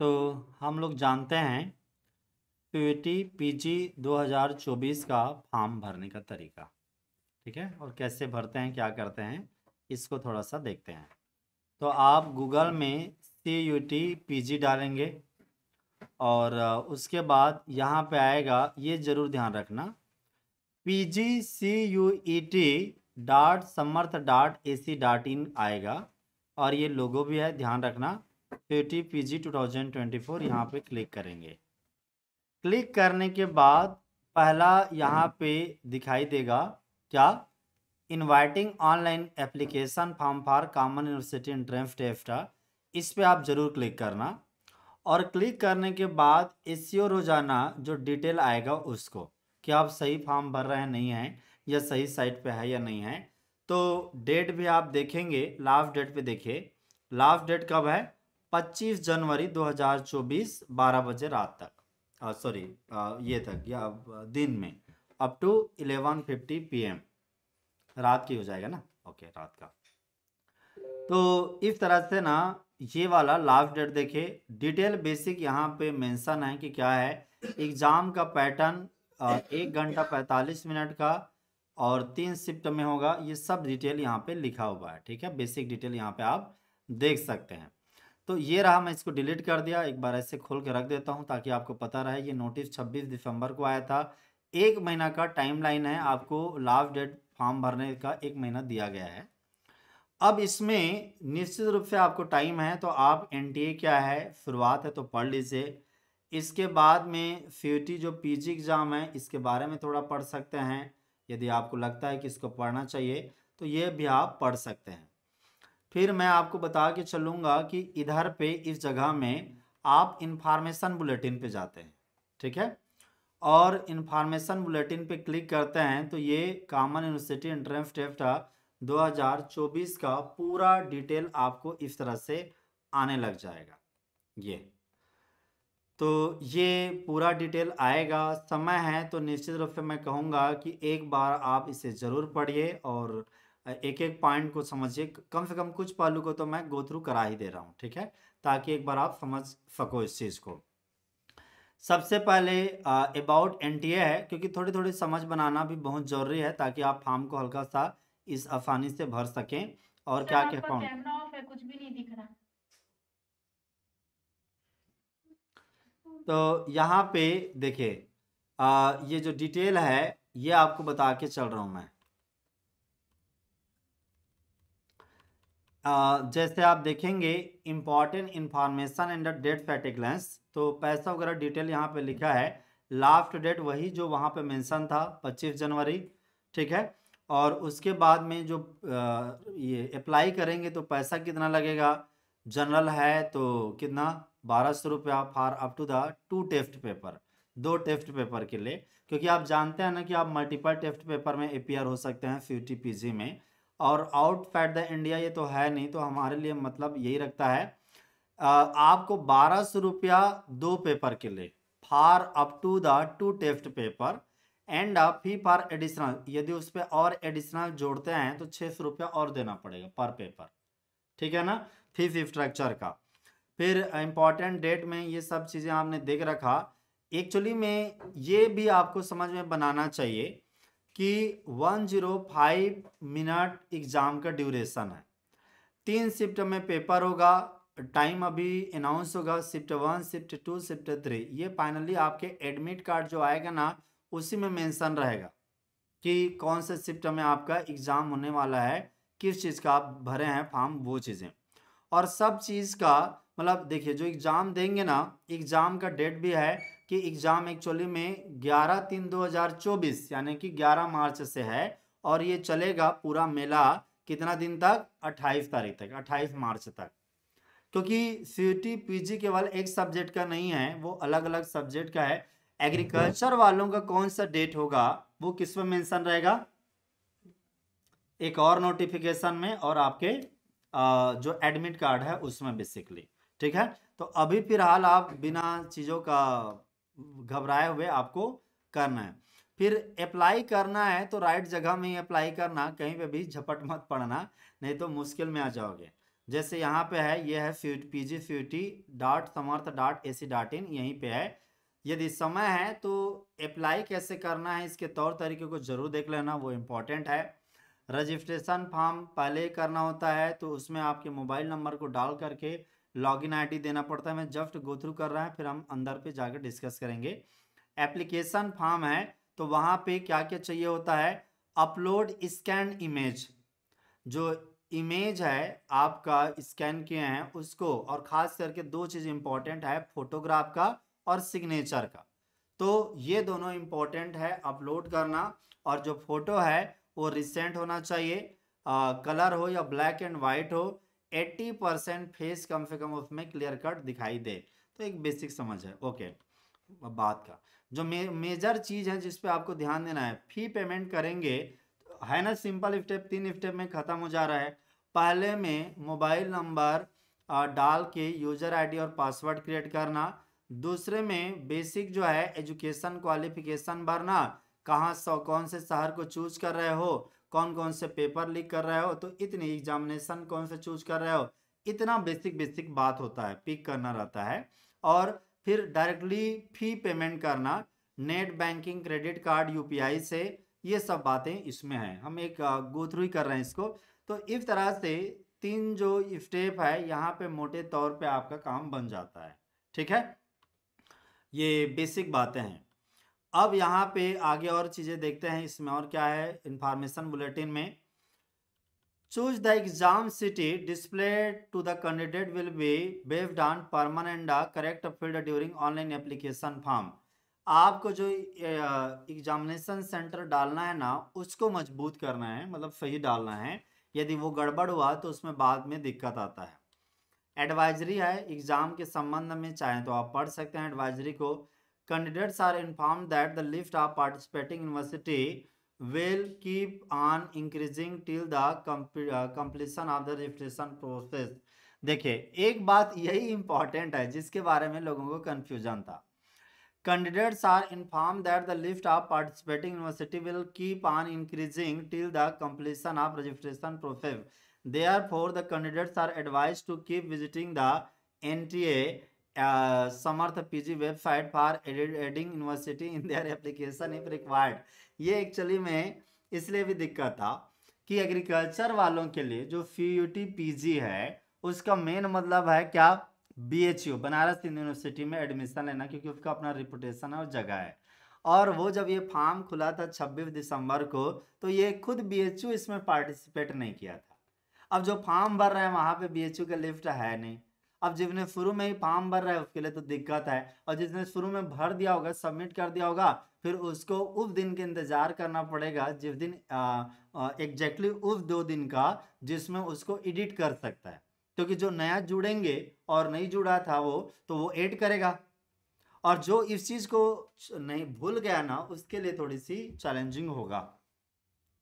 तो हम लोग जानते हैं पीटी पीजी 2024 का फॉर्म भरने का तरीका ठीक है और कैसे भरते हैं क्या करते हैं इसको थोड़ा सा देखते हैं तो आप गूगल में C U T P G डालेंगे और उसके बाद यहाँ पे आएगा ये ज़रूर ध्यान रखना P G C U E T dot Samarth dot A C dot in आएगा और ये लोगो भी है ध्यान रखना T P G two thousand twenty four यहाँ पर क्लिक करेंगे क्लिक करने के बाद पहला यहाँ पे दिखाई देगा क्या inviting online application form for common university entrance टेफ्टा इस पर आप ज़रूर क्लिक करना और क्लिक करने के बाद एस e रोज़ाना जो डिटेल आएगा उसको कि आप सही फॉर्म भर रहे हैं नहीं हैं या सही साइट पे है या नहीं है तो डेट भी आप देखेंगे लास्ट डेट पे देखिए लास्ट डेट कब है 25 जनवरी 2024 12 बजे रात तक सॉरी ये तक या दिन में अप टू 11:50 एम रात की हो जाएगा ना ओके रात का तो इस तरह से ना ये वाला लास्ट डेट देखिए डिटेल बेसिक यहाँ पे मेंशन है कि क्या है एग्ज़ाम का पैटर्न एक घंटा पैंतालीस मिनट का और तीन शिफ्ट में होगा ये सब डिटेल यहाँ पे लिखा हुआ है ठीक है बेसिक डिटेल यहाँ पे आप देख सकते हैं तो ये रहा मैं इसको डिलीट कर दिया एक बार ऐसे खोल के रख देता हूँ ताकि आपको पता रहे ये नोटिस 26 दिसंबर को आया था एक महीना का टाइम लाइन है आपको लास्ट डेट फॉर्म भरने का एक महीना दिया गया है अब इसमें निश्चित रूप से आपको टाइम है तो आप एन क्या है शुरुआत है तो पढ़ लीजिए इसके बाद में सी जो पीजी एग्ज़ाम है इसके बारे में थोड़ा पढ़ सकते हैं यदि आपको लगता है कि इसको पढ़ना चाहिए तो ये भी आप पढ़ सकते हैं फिर मैं आपको बता के चलूँगा कि इधर पे इस जगह में आप इंफॉर्मेशन बुलेटिन पे जाते हैं ठीक है और इंफॉर्मेशन बुलेटिन पे क्लिक करते हैं तो ये कॉमन यूनिवर्सिटी एंट्रेंस हज़ार चौबीस का पूरा डिटेल आपको इस तरह से आने लग जाएगा ये तो ये पूरा डिटेल आएगा समय है तो निश्चित रूप से मैं कहूँगा कि एक बार आप इसे ज़रूर पढ़िए और एक एक पॉइंट को समझिए कम से कम कुछ पहलू को तो मैं गो थ्रू करा ही दे रहा हूँ ठीक है ताकि एक बार आप समझ सको इस चीज़ को सबसे पहले अबाउट एन टी ए है क्योंकि थोड़ी थोड़ी समझ बनाना भी बहुत ज़रूरी है ताकि आप फार्म को हल्का सा इस आसानी से भर सकें और क्या कह पाऊँ कुछ भी नहीं दिख रहा तो यहाँ पे देखिए ये जो डिटेल है ये आपको बता के चल रहा हूँ मैं जैसे आप देखेंगे इम्पॉर्टेंट इन्फॉर्मेशन एंड डेट फैटिक तो पैसा वगैरह डिटेल यहाँ पे लिखा है लास्ट डेट वही जो वहाँ पे मेंशन था 25 जनवरी ठीक है और उसके बाद में जो ये अप्लाई करेंगे तो पैसा कितना लगेगा जनरल है तो कितना बारह सौ रुपया for up to the two test paper दो टेस्ट पेपर के लिए क्योंकि आप जानते हैं ना कि आप मल्टीपल टेस्ट पेपर में ए हो सकते हैं फ्यूटी पीजी में और आउट फैट द इंडिया ये तो है नहीं तो हमारे लिए मतलब यही रखता है आपको बारह सौ रुपया दो पेपर के लिए for up to the two test paper and fee for additional यदि उस पर और एडिशनल जोड़ते हैं तो छः सौ रुपया और देना पड़ेगा पर पेपर ठीक है ना फीस स्ट्रक्चर का फिर इम्पॉर्टेंट डेट में ये सब चीज़ें आपने देख रखा एक्चुअली में ये भी आपको समझ में बनाना चाहिए कि 105 मिनट एग्ज़ाम का ड्यूरेशन है तीन शिफ्ट में पेपर होगा टाइम अभी अनाउंस होगा shift one shift two shift three ये फाइनली आपके एडमिट कार्ड जो आएगा ना उसी में मेंशन रहेगा कि कौन से शिफ्ट में आपका एग्ज़ाम होने वाला है किस चीज़ का आप भरे हैं फॉर्म वो चीज़ें और सब चीज़ का मतलब देखिए जो एग्ज़ाम देंगे ना एग्ज़ाम का डेट भी है कि एग्ज़ाम एक्चुअली में 11 तीन 2024 यानी कि 11 मार्च से है और ये चलेगा पूरा मेला कितना दिन तक 28 तारीख तक 28 मार्च तक क्योंकि सी टी पी जी केवल एक सब्जेक्ट का नहीं है वो अलग अलग सब्जेक्ट का है एग्रीकल्चर वालों का कौन सा डेट होगा वो किस पर मेंशन रहेगा एक और नोटिफिकेशन में और आपके जो एडमिट कार्ड है उसमें बेसिकली ठीक है तो अभी फिलहाल आप बिना चीज़ों का घबराए हुए आपको करना है फिर अप्लाई करना है तो राइट जगह में ही अप्लाई करना कहीं पे भी झपट मत पड़ना नहीं तो मुश्किल में आ जाओगे जैसे यहाँ पे है ये है few P G few T dot Samarth dot A C dot in यहीं पर है यदि समय है तो अप्लाई कैसे करना है इसके तौर तरीके को जरूर देख लेना वो इम्पॉर्टेंट है रजिस्ट्रेशन फॉर्म पहले करना होता है तो उसमें आपके मोबाइल नंबर को डाल करके लॉगिन आईडी देना पड़ता है मैं जस्ट गो थ्रू कर रहा है फिर हम अंदर पे जाकर डिस्कस करेंगे एप्लीकेशन फॉर्म है तो वहाँ पे क्या क्या चाहिए होता है अपलोड स्कैन इमेज जो इमेज है आपका स्कैन किए हैं उसको और ख़ास करके दो चीज़ इम्पॉर्टेंट है फोटोग्राफ का और सिग्नेचर का तो ये दोनों इम्पॉर्टेंट है अपलोड करना और जो फ़ोटो है वो रिसेंट होना चाहिए आ, कलर हो या ब्लैक एंड वाइट हो एट्टी परसेंट फेस कम से कम उसमें क्लियर कट दिखाई दे तो एक बेसिक समझ है ओके बात का जो मे, मेजर चीज़ है जिस पे आपको ध्यान देना है फी पेमेंट करेंगे है ना सिंपल स्टेप तीन स्टेप में ख़त्म हो जा रहा है पहले में मोबाइल नंबर डाल के यूजर आईडी और पासवर्ड क्रिएट करना दूसरे में बेसिक जो है एजुकेशन क्वालिफिकेशन भरना कहाँ कौन से शहर को चूज कर रहे हो कौन कौन से पेपर लीक कर रहे हो तो इतने एग्जामिनेशन कौन से चूज कर रहे हो इतना बेसिक बेसिक बात होता है पिक करना रहता है और फिर डायरेक्टली फी पेमेंट करना नेट बैंकिंग क्रेडिट कार्ड यू से ये सब बातें इसमें हैं हम एक गोथ्रू ही कर रहे हैं इसको तो इस तरह से तीन जो स्टेप है यहाँ पे मोटे तौर पे आपका काम बन जाता है ठीक है ये बेसिक बातें हैं अब यहाँ पे आगे और चीज़ें देखते हैं इसमें और क्या है इंफॉर्मेशन बुलेटिन में choose the exam city display to the candidate will be based on permanent correct field during online application form आपको जो एग्जामिनेशन सेंटर डालना है ना उसको मजबूत करना है मतलब सही डालना है यदि वो गड़बड़ हुआ तो उसमें बाद में दिक्कत आता है एडवाइजरी है एग्ज़ाम के संबंध में चाहें तो आप पढ़ सकते हैं एडवाइजरी को candidates are inform that the list of participating university will keep on increasing till the comp uh, completion of the देखिए एक बात यही इंपॉर्टेंट है जिसके बारे में लोगों को कंफ्यूजन था candidates are inform that the list of participating university will keep on increasing till the completion of registration process they are for the candidates are advise to keep visiting the NTA Uh, Samarth P G website for website for adding university in their ये actually में इसलिए भी दिक्कत था कि agriculture वालों के लिए जो fee U T P G है उसका मेन मतलब है क्या B H U Banaras Hindu University में एडमिशन लेना क्योंकि उसका अपना रिपोटेशन और जगह है और वो जब ये फार्म खुला था छब्बीस दिसंबर को तो ये खुद बी एच यू इसमें पार्टिसिपेट नहीं किया था अब जो फार्म भर रहे हैं वहाँ पे बी एच यू का लिफ्ट है नहीं अब जिसने शुरू में ही फॉर्म भर रहा है उसके लिए तो दिक्कत है और जिसने शुरू में भर दिया होगा सबमिट कर दिया होगा फिर उसको उस दिन के इंतजार करना पड़ेगा जिस दिन एग्जैक्टली उस दो दिन का जिसमें उसको एडिट कर सकता है क्योंकि तो जो नया जुड़ेंगे और नहीं जुड़ा था वो तो वो एड करेगा और जो इस चीज को नहीं भूल गया ना उसके लिए थोड़ी सी चैलेंजिंग होगा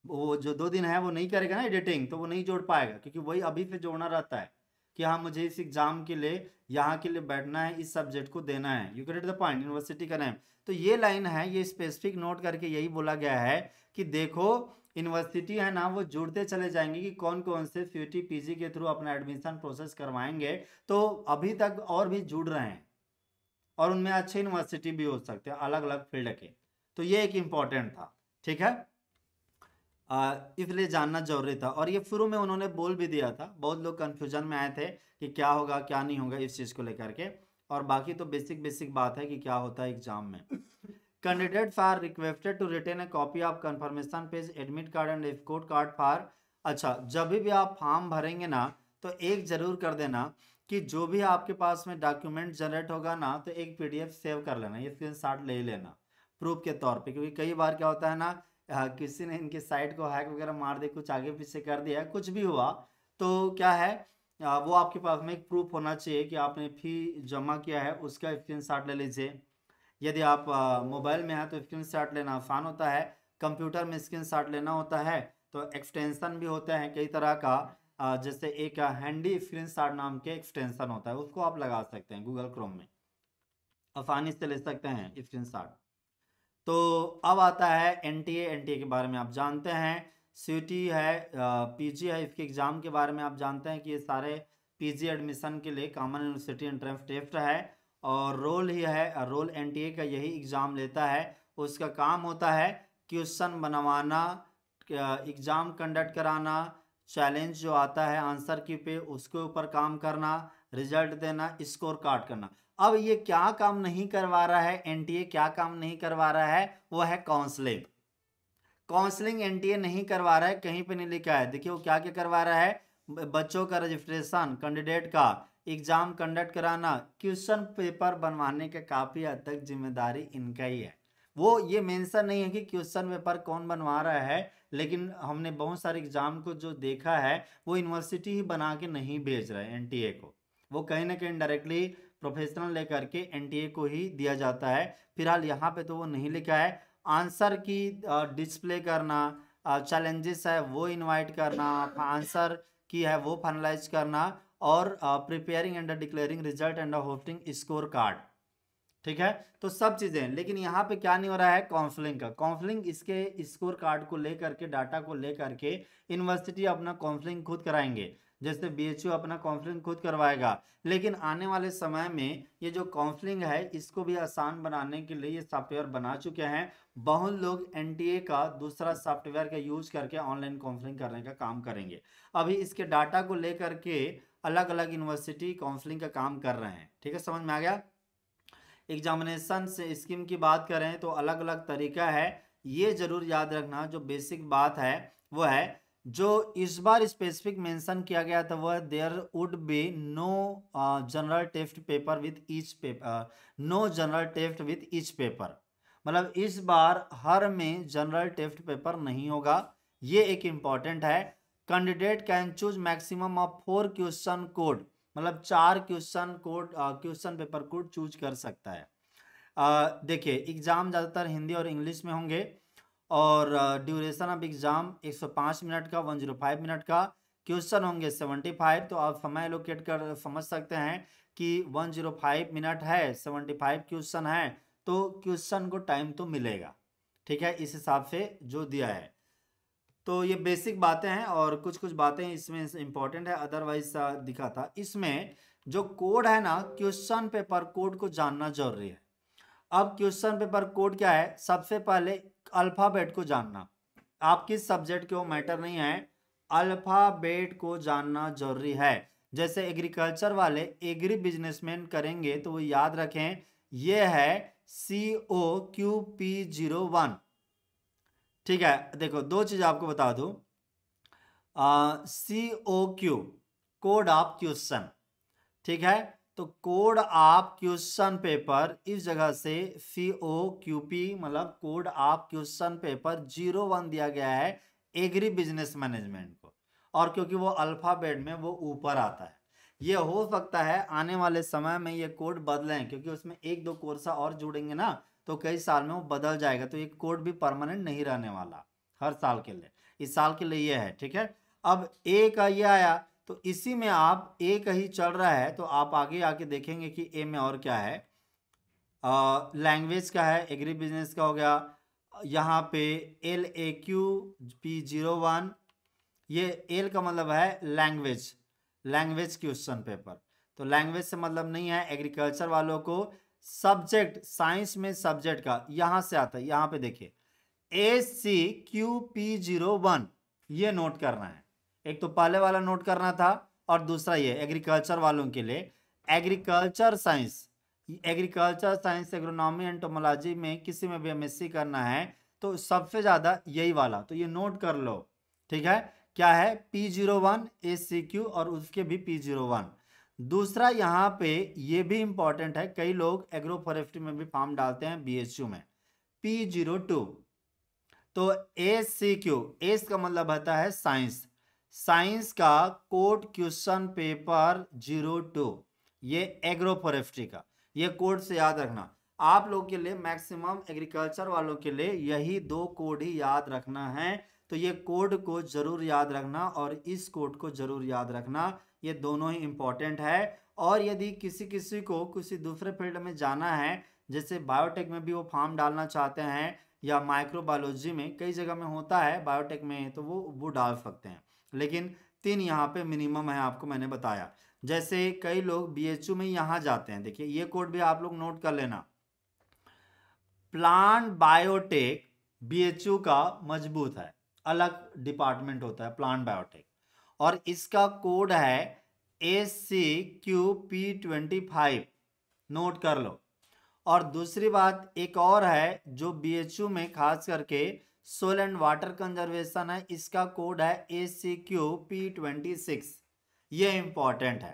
वो जो दो दिन है वो नहीं करेगा ना एडिटिंग तो वो नहीं जोड़ पाएगा क्योंकि वही अभी से जोड़ना रहता है कि हाँ मुझे इस एग्जाम के लिए यहाँ के लिए बैठना है इस सब्जेक्ट को देना है you get the point university का नेम तो ये लाइन है ये स्पेसिफिक नोट करके यही बोला गया है कि देखो यूनिवर्सिटी है ना वो जुड़ते चले जाएंगे कि कौन कौन से सी टी के थ्रू अपना एडमिशन प्रोसेस करवाएंगे तो अभी तक और भी जुड़ रहे हैं और उनमें अच्छे यूनिवर्सिटी भी हो सकते हैं अलग अलग फील्ड के तो ये एक इम्पॉर्टेंट था ठीक है इसलिए जानना जरूरी था और ये शुरू में उन्होंने बोल भी दिया था बहुत लोग कन्फ्यूजन में आए थे कि क्या होगा क्या नहीं होगा इस चीज़ को लेकर के और बाकी तो बेसिक बेसिक बात है कि क्या होता है एग्जाम में candidate are requested to retain a copy of confirmation page admit card and escort card for अच्छा जब भी आप फॉर्म भरेंगे ना तो एक जरूर कर देना कि जो भी आपके पास में डॉक्यूमेंट जनरेट होगा ना तो एक पीडीएफ सेव कर लेना ये स्क्रीन ले लेना प्रूफ के तौर पे क्योंकि कई बार क्या होता है ना किसी ने इनके साइट को हैक वगैरह मार दिया कुछ आगे पीछे कर दिया कुछ भी हुआ तो क्या है आ, वो आपके पास में एक प्रूफ होना चाहिए कि आपने फी जमा किया है उसका स्क्रीन शॉट ले लीजिए यदि आप मोबाइल में हैं तो स्क्रीन शॉट लेना आसान होता है कंप्यूटर में स्क्रीन शॉट लेना होता है तो एक्सटेंसन भी होते हैं कई तरह का जैसे एक हैंडी स्क्रीन शॉट नाम के एक्सटेंसन होता है उसको आप लगा सकते हैं गूगल क्रोम में आसानी से ले सकते हैं स्क्रीन शॉट तो अब आता है N T N T A के बारे में आप जानते हैं सी टी है पी जी है इसके एग्ज़ाम के बारे में आप जानते हैं कि ये सारे पी जी एडमिशन के लिए कॉमन यूनिवर्सिटी एंट्रेंस टेस्ट है और रोल ही है रोल एन टी ए का यही एग्ज़ाम लेता है उसका काम होता है क्वेश्चन बनवाना एग्ज़ाम कंडक्ट कराना चैलेंज जो आता है आंसर की पे उसके ऊपर काम करना रिजल्ट देना स्कोर कार्ड करना अब ये क्या काम नहीं करवा रहा है एनटीए क्या काम नहीं करवा रहा है वो है काउंसलिंग काउंसलिंग एनटीए नहीं करवा रहा है कहीं पे नहीं लिखा है देखिए वो क्या क्या करवा रहा है बच्चों का रजिस्ट्रेशन कैंडिडेट का एग्जाम कंडक्ट कराना क्वेश्चन पेपर बनवाने के काफ़ी हद तक जिम्मेदारी इनका ही है वो ये मेंशन नहीं है कि क्वेश्चन पेपर कौन बनवा रहा है लेकिन हमने बहुत सारे एग्जाम को जो देखा है वो यूनिवर्सिटी ही बना के नहीं भेज रहे एनटीए को वो कहीं ना कहीं डायरेक्टली प्रोफेशनल लेकर के एनटीए को ही दिया जाता है फिलहाल यहाँ पे तो वो नहीं लिखा है आंसर की डिस्प्ले करना चैलेंजेस है वो इनवाइट करना आंसर की है वो फाइनलाइज करना और preparing and declaring result and hosting score card ठीक है तो सब चीज़ें लेकिन यहाँ पे क्या नहीं हो रहा है काउंसलिंग का काउंसलिंग इसके स्कोर कार्ड को लेकर के डाटा को लेकर के यूनिवर्सिटी अपना काउंसलिंग खुद कराएंगे जैसे बी अपना काउंसलिंग खुद करवाएगा लेकिन आने वाले समय में ये जो काउंसलिंग है इसको भी आसान बनाने के लिए ये सॉफ्टवेयर बना चुके हैं बहुत लोग एन का दूसरा सॉफ्टवेयर का यूज करके ऑनलाइन काउंसलिंग करने का काम करेंगे अभी इसके डाटा को लेकर के अलग अलग यूनिवर्सिटी काउंसलिंग का काम कर रहे हैं ठीक है समझ में आ गया एग्जामिनेशन से स्कीम की बात करें तो अलग अलग तरीका है ये जरूर याद रखना जो बेसिक बात है वो है जो इस बार स्पेसिफिक मेंशन किया गया था वह there would be no general test paper with each paper no general test with each paper मतलब इस बार हर में जनरल टेस्ट पेपर नहीं होगा ये एक इम्पॉर्टेंट है candidate can choose maximum of four question code मतलब चार question code question paper code choose कर सकता है uh, देखिए एग्ज़ाम ज़्यादातर हिंदी और इंग्लिश में होंगे और ड्यूरेशन ऑफ एग्ज़ाम 105 मिनट का 105 मिनट का क्वेश्चन होंगे 75 तो आप समय एलोकेट कर समझ सकते हैं कि 105 मिनट है 75 क्वेश्चन है तो क्वेश्चन को टाइम तो मिलेगा ठीक है इस हिसाब से जो दिया है तो ये बेसिक बातें हैं और कुछ कुछ बातें इसमें इम्पॉर्टेंट है अदरवाइज दिखा था इसमें जो कोड है ना क्वेश्चन पेपर कोड को जानना जरूरी है अब क्वेश्चन पेपर कोड क्या है सबसे पहले अल्फ़ाबेट को जानना आप किस सब्जेक्ट के हो मैटर नहीं है अल्फ़ाबेट को जानना जरूरी है जैसे एग्रीकल्चर वाले एग्री बिजनेसमैन करेंगे तो वो याद रखें ये है C O Q P zero one ठीक है देखो दो चीज़ आपको बता दूँ C O Q code of question ठीक है तो कोड आप क्वेश्चन पेपर इस जगह से सी ओ क्यू पी मतलब कोड आप क्वेश्चन पेपर जीरो वन दिया गया है एग्री बिजनेस मैनेजमेंट को और क्योंकि वो अल्फ़ाबेट में वो ऊपर आता है ये हो सकता है आने वाले समय में ये कोड बदलें क्योंकि उसमें एक दो कोर्सा और जुड़ेंगे ना तो कई साल में वो बदल जाएगा तो ये कोड भी परमानेंट नहीं रहने वाला हर साल के लिए इस साल के लिए ये है ठीक है अब ए का ये आया तो इसी में आप ए कहीं चल रहा है तो आप आगे आके देखेंगे कि ए में और क्या है लैंग्वेज का है एग्री बिजनेस का हो गया यहाँ पे L A Q P zero one ये एल का मतलब है लैंग्वेज लैंग्वेज क्वेश्चन पेपर तो लैंग्वेज से मतलब नहीं है एग्रीकल्चर वालों को सब्जेक्ट साइंस में सब्जेक्ट का यहाँ से आता है यहाँ पे देखिए A C Q P zero one ये नोट करना है एक तो पहले वाला नोट करना था और दूसरा ये एग्रीकल्चर वालों के लिए agriculture science agriculture science agronomy entomology में किसी में भी एमएससी करना है तो सबसे ज़्यादा यही वाला तो ये नोट कर लो ठीक है क्या है P zero one A C Q और उसके भी पी जीरो वन दूसरा यहाँ पे ये भी इम्पॉर्टेंट है कई लोग एग्रो फॉरेस्ट्री में भी फॉर्म डालते हैं बी एच यू में पी जीरो टू तो ए सी क्यू एस का मतलब होता है साइंस साइंस का code question paper zero two ये एग्रोफोरेस्ट्री का ये कोड से याद रखना आप लोग के लिए मैक्सिमम एग्रीकल्चर वालों के लिए यही दो कोड ही याद रखना है तो ये कोड को जरूर याद रखना और इस कोड को जरूर याद रखना ये दोनों ही इम्पोर्टेंट है और यदि किसी किसी को किसी दूसरे फील्ड में जाना है जैसे बायोटेक में भी वो फार्म डालना चाहते हैं या माइक्रोबायोलॉजी में कई जगह में होता है बायोटेक में तो वो वो डाल सकते हैं लेकिन तीन यहाँ पे मिनिमम है आपको मैंने बताया जैसे कई लोग बीएचयू में यहाँ जाते हैं देखिए ये कोड भी आप लोग नोट कर लेना प्लांट बायोटेक बीएचयू का मजबूत है अलग डिपार्टमेंट होता है प्लांट बायोटेक और इसका कोड है A C Q P twenty five note कर लो और दूसरी बात एक और है जो बीएचयू में खास करके सोल एंड वाटर कंजर्वेशन है इसका कोड है A C Q P twenty six ये इम्पॉर्टेंट है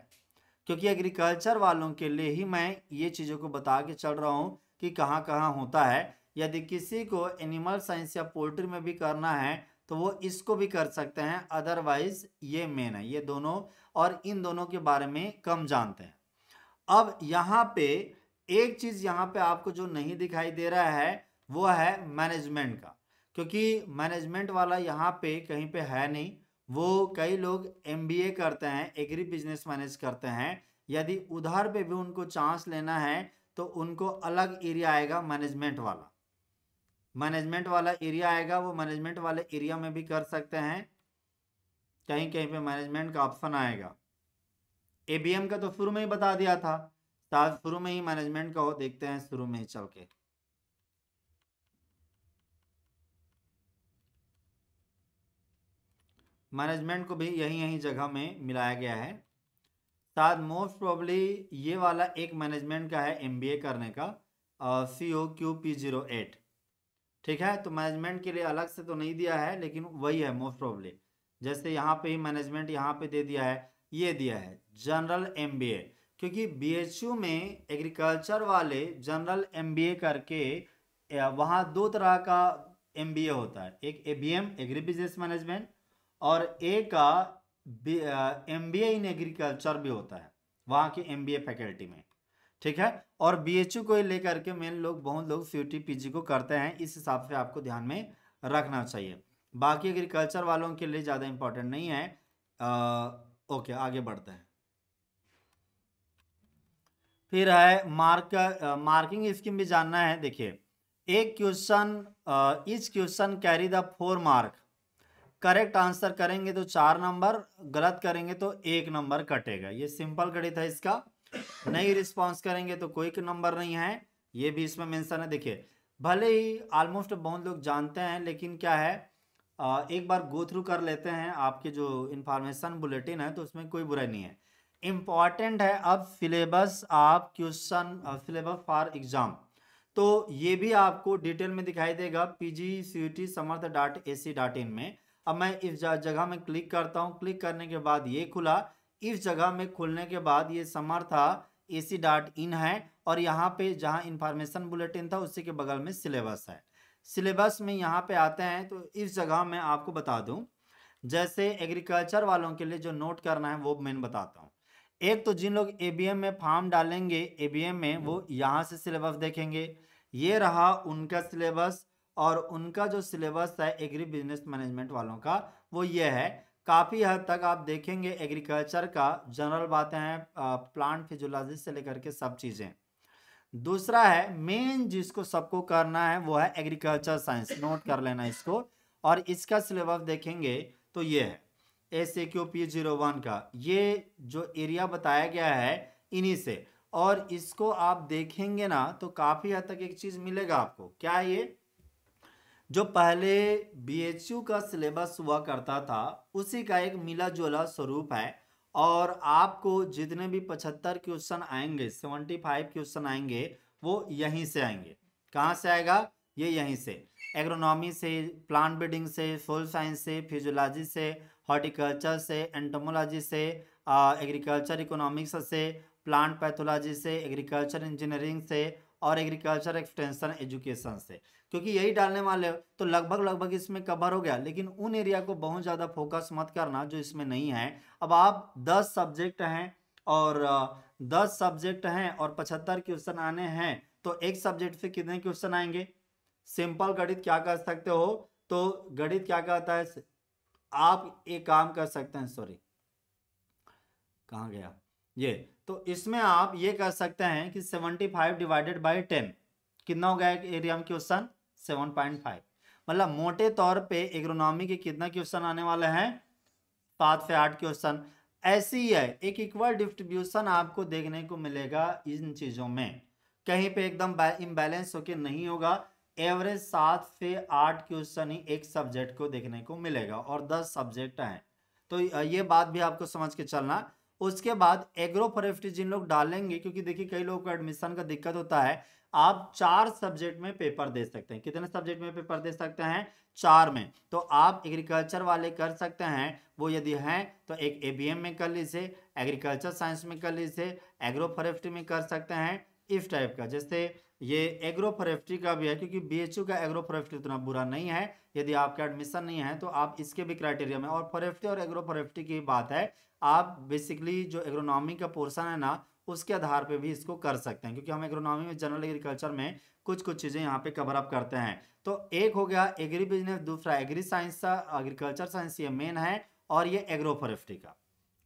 क्योंकि एग्रीकल्चर वालों के लिए ही मैं ये चीज़ों को बता के चल रहा हूँ कि कहाँ कहाँ होता है यदि किसी को एनिमल साइंस या पोल्ट्री में भी करना है तो वो इसको भी कर सकते हैं अदरवाइज ये मेन है ये दोनों और इन दोनों के बारे में कम जानते हैं अब यहाँ पे एक चीज़ यहाँ पे आपको जो नहीं दिखाई दे रहा है वो है मैनेजमेंट का क्योंकि मैनेजमेंट वाला यहाँ पे कहीं पे है नहीं वो कई लोग एम करते हैं एग्री बिजनेस मैनेज करते हैं यदि उधार पे भी उनको चांस लेना है तो उनको अलग एरिया आएगा मैनेजमेंट वाला मैनेजमेंट वाला एरिया आएगा वो मैनेजमेंट वाले एरिया में भी कर सकते हैं कहीं कहीं पे मैनेजमेंट का ऑप्शन आएगा एबीएम का तो शुरू में ही बता दिया था शायद शुरू में ही मैनेजमेंट का हो देखते हैं शुरू में ही चल के मैनेजमेंट को भी यहीं यहीं जगह में मिलाया गया है साथ मोस्ट प्रॉब्ली ये वाला एक मैनेजमेंट का है एम करने का C O Q P zero eight ठीक है तो मैनेजमेंट के लिए अलग से तो नहीं दिया है लेकिन वही है मोस्ट प्रॉब्ली जैसे यहाँ पे ही मैनेजमेंट यहाँ पे दे दिया है ये दिया है जनरल एम क्योंकि बी में एग्रीकल्चर वाले जनरल एम करके वहाँ दो तरह का एम होता है एक A B M agri business management और ए का एम बी इन एग्रीकल्चर भी होता है वहाँ के एम बी फैकल्टी में ठीक है और बी एच यू को लेकर के मेन लोग बहुत लोग सी टी पी जी को करते हैं इस हिसाब से आपको ध्यान में रखना चाहिए बाकी एग्रीकल्चर वालों के लिए ज़्यादा इम्पोर्टेंट नहीं है आ, ओके आगे बढ़ते हैं फिर है मार्क आ, मार्किंग स्कीम भी जानना है देखिए एक question each question carry the four mark correct answer करेंगे तो चार नंबर गलत करेंगे तो एक नंबर कटेगा ये सिंपल गणित है इसका नहीं रिस्पॉन्स करेंगे तो कोई नंबर नहीं है ये भी इसमें मेंशन है देखिए भले ही ऑलमोस्ट बहुत लोग जानते हैं लेकिन क्या है आ, एक बार गो थ्रू कर लेते हैं आपके जो इन्फॉर्मेशन बुलेटिन है तो उसमें कोई बुराई नहीं है इम्पॉर्टेंट है अब सिलेबस आप क्वेश्चन सिलेबस फॉर एग्जाम तो ये भी आपको डिटेल में दिखाई देगा P G C T Samarth dot A C dot in में अब मैं इस जगह में क्लिक करता हूँ क्लिक करने के बाद ये खुला इस जगह में खुलने के बाद ये समर्था ए सी डॉट इन है और यहाँ पे जहाँ इंफॉर्मेशन बुलेटिन था उसी के बगल में सिलेबस है सिलेबस में यहाँ पे आते हैं तो इस जगह में आपको बता दूँ जैसे एग्रीकल्चर वालों के लिए जो नोट करना है वो मैं बताता हूँ एक तो जिन लोग ए में फॉर्म डालेंगे ए में वो यहाँ से सिलेबस देखेंगे ये रहा उनका सिलेबस और उनका जो सिलेबस है एग्री बिजनेस मैनेजमेंट वालों का वो ये है काफ़ी हद तक आप देखेंगे एग्रीकल्चर का जनरल बातें हैं प्लांट फिजोलॉजी से लेकर के सब चीज़ें दूसरा है मेन जिसको सबको करना है वो है एग्रीकल्चर साइंस नोट कर लेना इसको और इसका सिलेबस देखेंगे तो ये है S A Q P zero one का ये जो एरिया बताया गया है इन्हीं से और इसको आप देखेंगे ना तो काफ़ी हद तक एक चीज़ मिलेगा आपको क्या ये जो पहले बीएचयू का सिलेबस हुआ करता था उसी का एक मिला जुला स्वरूप है और आपको जितने भी पचहत्तर क्वेश्चन आएंगे सेवेंटी फाइव क्वेश्चन आएंगे वो यहीं से आएंगे कहाँ से आएगा ये यहीं से एग्रोनॉमी से प्लांट ब्रीडिंग से सोल साइंस से फिजियोलॉजी से हॉर्टिकल्चर से एंटोमोलॉजी से एग्रीकल्चर uh, इकोनॉमिक्स से प्लांट पैथोलॉजी से एग्रीकल्चर इंजीनियरिंग से और एग्रीकल्चर एक्सटेंशन एजुकेशन से क्योंकि यही डालने वाले हो तो लगभग लगभग इसमें कवर हो गया लेकिन उन एरिया को बहुत ज़्यादा फोकस मत करना जो इसमें नहीं है अब आप दस सब्जेक्ट हैं और दस सब्जेक्ट हैं और पचहत्तर क्वेश्चन आने हैं तो एक सब्जेक्ट से कितने क्वेश्चन आएंगे सिंपल गणित क्या कर सकते हो तो गणित क्या कहता है आप एक काम कर सकते हैं सॉरी कहाँ गया ये तो इसमें आप ये कर सकते हैं कि seventy five divided by ten कितना हो गया एरिया में क्वेश्चन सेवन पॉइंट फाइव मतलब मोटे तौर पे एग्रोनॉमी के कितना क्वेश्चन आने वाले हैं पाँच से आठ क्वेश्चन ऐसे ही है एक इक्वल डिस्ट्रीब्यूशन आपको देखने को मिलेगा इन चीज़ों में कहीं पे एकदम इम्बैलेंस होके नहीं होगा एवरेज सात से आठ क्वेश्चन ही एक सब्जेक्ट को देखने को मिलेगा और दस सब्जेक्ट हैं तो ये बात भी आपको समझ के चलना उसके बाद एग्रो फॉरेस्ट्री जिन लोग डालेंगे क्योंकि देखिए कई लोगों को एडमिशन का दिक्कत होता है आप चार सब्जेक्ट में पेपर दे सकते हैं कितने सब्जेक्ट में पेपर दे सकते हैं चार में तो आप एग्रीकल्चर वाले कर सकते हैं वो यदि हैं तो एक ए में कर लीजिए एग्रीकल्चर साइंस में कर लीजिए एग्रो फॉरेस्ट्री में कर सकते हैं इस टाइप का जैसे ये एग्रो फॉरेस्ट्री का भी है क्योंकि बीएचयू का एग्रो फॉरेस्ट्री उतना बुरा नहीं है यदि आपका एडमिशन नहीं है तो आप इसके भी क्राइटेरिया में और फॉरेस्ट्री और एग्रो फॉरेस्ट्री की बात है आप बेसिकली जो एग्रोनॉमी का पोर्सन है ना उसके आधार पे भी इसको कर सकते हैं क्योंकि हम एग्रोनॉमी में जनरल एग्रीकल्चर में कुछ कुछ चीज़ें यहाँ पे कवर अप करते हैं तो एक हो गया एग्री बिजनेस दूसरा एग्री साइंस का एग्रीकल्चर साइंस ये मेन है और ये एग्रो फॉरेस्ट्री का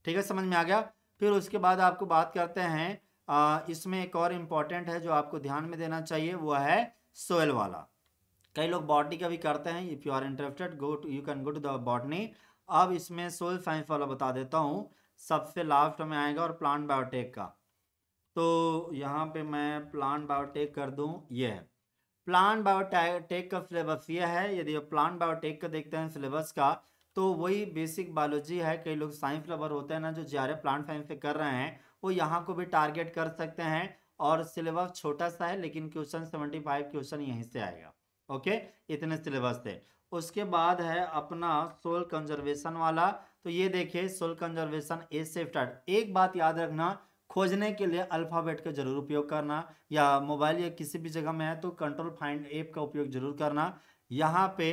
ठीक है समझ में आ गया फिर उसके बाद आपको बात करते हैं आ, इसमें एक और इम्पॉर्टेंट है जो आपको ध्यान में देना चाहिए वो है सोयल वाला कई लोग बॉटनी का भी करते हैं if you are interested go to you can go to the botany अब इसमें सोल साइंस वाला बता देता हूँ सबसे लास्ट में आएगा और प्लांट बायोटेक का तो यहाँ पे मैं प्लांट बायोटेक कर दूँ ये है प्लांट बायोटेक का सिलेबस ये है यदि प्लांट बायोटेक का देखते हैं सिलेबस का तो वही बेसिक बायोलॉजी है कई लोग साइंस लवर होते हैं ना जो जे प्लांट साइंस से कर रहे हैं वो यहाँ को भी टारगेट कर सकते हैं और सिलेबस छोटा सा है लेकिन क्वेश्चन सेवेंटी फाइव क्वेश्चन यहीं से आएगा ओके इतने सिलेबस थे उसके बाद है अपना सोल कंजर्वेशन वाला तो ये देखिए सोल कंजर्वेशन इज शिफ्टेड एक बात याद रखना खोजने के लिए अल्फ़ाबेट का जरूर उपयोग करना या मोबाइल या किसी भी जगह में है तो कंट्रोल फाइंड ऐप का उपयोग जरूर करना यहाँ पे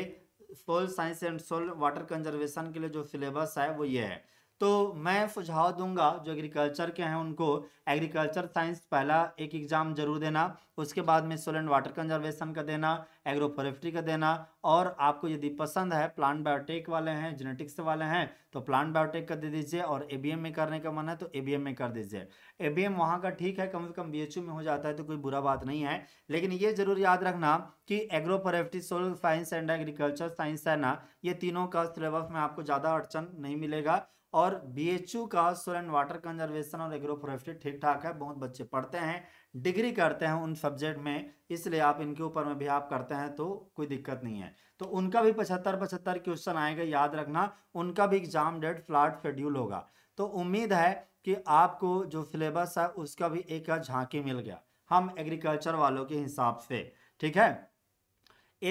soil science and soil water conservation के लिए जो सिलेबस है वो ये है तो मैं सुझाव दूंगा जो एग्रीकल्चर के हैं उनको एग्रीकल्चर साइंस पहला एक एग्ज़ाम जरूर देना उसके बाद में सोल एंड वाटर कंजर्वेशन का देना एग्रोफॉरेस्ट्री का देना और आपको यदि पसंद है प्लांट बायोटेक वाले हैं जेनेटिक्स वाले हैं तो प्लांट बायोटेक का दे दीजिए और ए में करने का मन है तो ए में कर दीजिए ए बी वहाँ का ठीक है कम से कम बी में हो जाता है तो कोई बुरा बात नहीं है लेकिन ये जरूर याद रखना कि agroforestry soil science and agriculture science है ना ये तीनों का सिलेबस में आपको ज़्यादा अड़चन नहीं मिलेगा और यू का सोल एंड वाटर कंजर्वेशन और फॉरेस्ट्री ठीक ठाक है बहुत बच्चे पढ़ते हैं डिग्री करते हैं उन सब्जेक्ट में इसलिए आप इनके ऊपर में भी आप करते हैं तो कोई दिक्कत नहीं है तो उनका भी पचहत्तर पचहत्तर क्वेश्चन आएगा याद रखना उनका भी एग्जाम डेट फ्लाट शेड्यूल होगा तो उम्मीद है कि आपको जो सिलेबस है उसका भी एक झांकी मिल गया हम एग्रीकल्चर वालों के हिसाब से ठीक है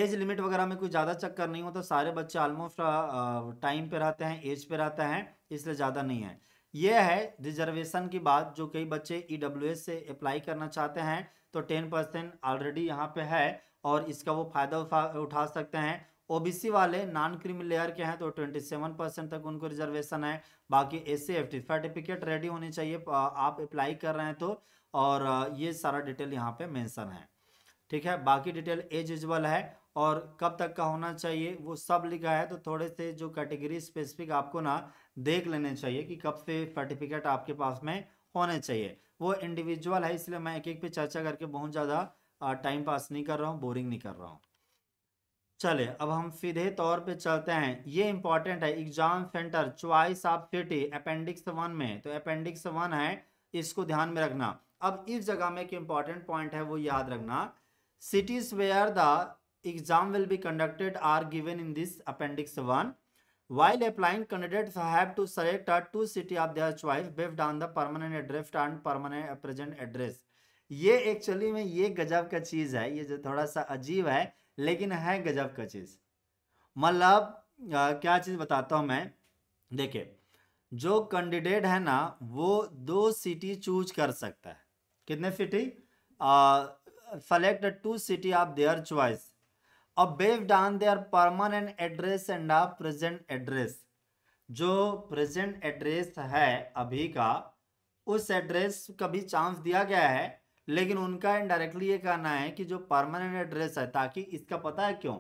एज लिमिट वगैरह में कोई ज़्यादा चक्कर नहीं होता तो सारे बच्चे ऑलमोस्ट टाइम पे रहते हैं एज पे रहते हैं इसलिए ज़्यादा नहीं है ये है रिजर्वेशन की बात जो कई बच्चे ई e से अप्लाई करना चाहते हैं तो टेन परसेंट ऑलरेडी यहाँ पे है और इसका वो फ़ायदा उठा सकते हैं ओबीसी वाले नॉन क्रीम लेयर के हैं तो 27 परसेंट तक उनको रिजर्वेशन है बाकी एस सी सर्टिफिकेट रेडी होनी चाहिए आप अप्लाई कर रहे हैं तो और ये सारा डिटेल यहाँ पे मेंशन है ठीक है बाकी डिटेल एज यूजल है और कब तक का होना चाहिए वो सब लिखा है तो थोड़े से जो कैटेगरी स्पेसिफिक आपको ना देख लेने चाहिए कि कब से सर्टिफिकेट आपके पास में होने चाहिए वो इंडिविजुअल है इसलिए मैं एक एक पे चर्चा करके बहुत ज़्यादा टाइम पास नहीं कर रहा हूँ बोरिंग नहीं कर रहा हूँ चले अब हम सीधे तौर पे चलते हैं ये इंपॉर्टेंट है exam centre choice of city appendix one में तो अपेंडिक्स वन है इसको ध्यान में रखना अब इस जगह में एक इंपॉर्टेंट पॉइंट है वो याद रखना cities where the exam will be conducted are given in this appendix 1 while applying candidates have to select a two city of their choice based on the permanent address and permanent present address ये actually में ये गजब का चीज़ है ये जो थोड़ा सा अजीब है लेकिन है गजब का चीज़ मतलब क्या चीज़ बताता हूँ मैं देखिए जो कैंडिडेट है ना वो दो सिटी चूज कर सकता है कितने city select two city of their choice और based on their permanent address and uh present address जो प्रेजेंट एड्रेस है अभी का उस एड्रेस का भी चांस दिया गया है लेकिन उनका इनडायरेक्टली ये कहना है कि जो परमानेंट एड्रेस है ताकि इसका पता है क्यों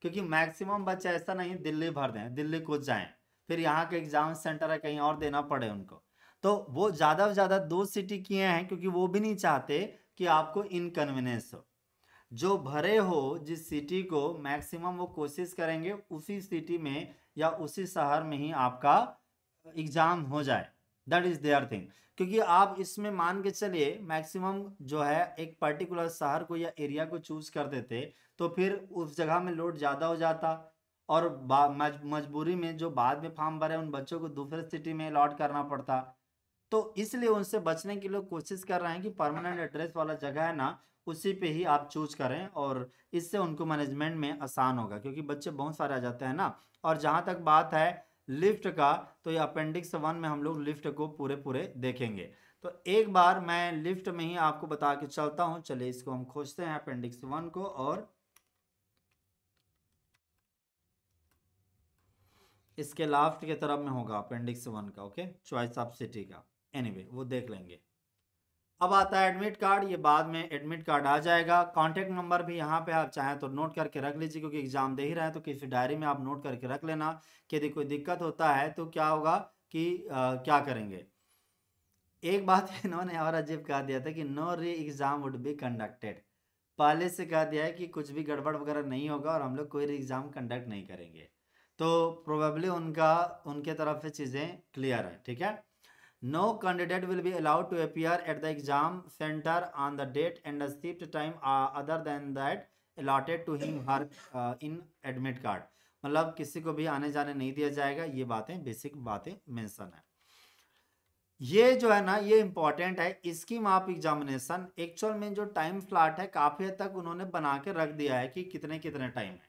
क्योंकि मैक्सिमम बच्चे ऐसा नहीं दिल्ली भर दें दिल्ली कूद जाएं फिर यहाँ के एग्जाम सेंटर है कहीं और देना पड़े उनको तो वो ज़्यादा से ज़्यादा दो सिटी किए हैं क्योंकि वो भी नहीं चाहते कि आपको इनकन्वीनियंस हो जो भरे हो जिस सिटी को मैक्सिमम वो कोशिश करेंगे उसी सिटी में या उसी शहर में ही आपका एग्ज़ाम हो जाए दैट इज़ देयर थिंग क्योंकि आप इसमें मान के चलिए मैक्सिमम जो है एक पर्टिकुलर शहर को या एरिया को चूज़ कर देते तो फिर उस जगह में लोड ज़्यादा हो जाता और मजबूरी में जो बाद में फॉर्म भरे उन बच्चों को दूसरे सिटी में अलॉट करना पड़ता तो इसलिए उनसे बचने की लोग कोशिश कर रहे हैं कि परमानेंट एड्रेस वाला जगह है ना उसी पे ही आप चूज करें और इससे उनको मैनेजमेंट में आसान होगा क्योंकि बच्चे बहुत सारे आ जाते हैं ना और जहाँ तक बात है लिफ्ट का तो ये अपेंडिक्स वन में हम लोग लिफ्ट को पूरे पूरे देखेंगे तो एक बार मैं लिफ्ट में ही आपको बता के चलता हूँ चलिए इसको हम खोजते हैं अपेंडिक्स वन को और इसके लाफ्ट के तरफ में होगा अपेंडिक्स वन का ओके चॉइस ऑफ सिटी का एनीवे anyway, वो देख लेंगे अब आता है एडमिट कार्ड ये बाद में एडमिट कार्ड आ जाएगा कॉन्टैक्ट नंबर भी यहाँ पे आप चाहें तो नोट करके रख लीजिए क्योंकि एग्जाम दे ही रहे हैं तो किसी डायरी में आप नोट करके रख लेना कि यदि कोई दिक्कत होता है तो क्या होगा कि आ, क्या करेंगे एक बात इन्होंने और अजीब कहा दिया था कि नो री एग्ज़ाम वुड बी कंडक्टेड पहले से कहा दिया है कि कुछ भी गड़बड़ वगैरह नहीं होगा और हम लोग कोई री एग्ज़ाम कंडक्ट नहीं करेंगे तो प्रोबेबली उनका उनके तरफ से चीज़ें क्लियर है ठीक है No candidate will be allowed to appear at the exam center on the date and the shift time uh, other than that allotted to him her uh, in admit card. मतलब किसी को भी आने जाने नहीं दिया जाएगा ये बातें बेसिक बातें मेंशन है ये जो है ना ये इम्पॉर्टेंट है इसकी माप एग्जामिनेशन एक्चुअल में जो टाइम फ्लाट है काफ़ी हद तक उन्होंने बना के रख दिया है कि कितने कितने टाइम है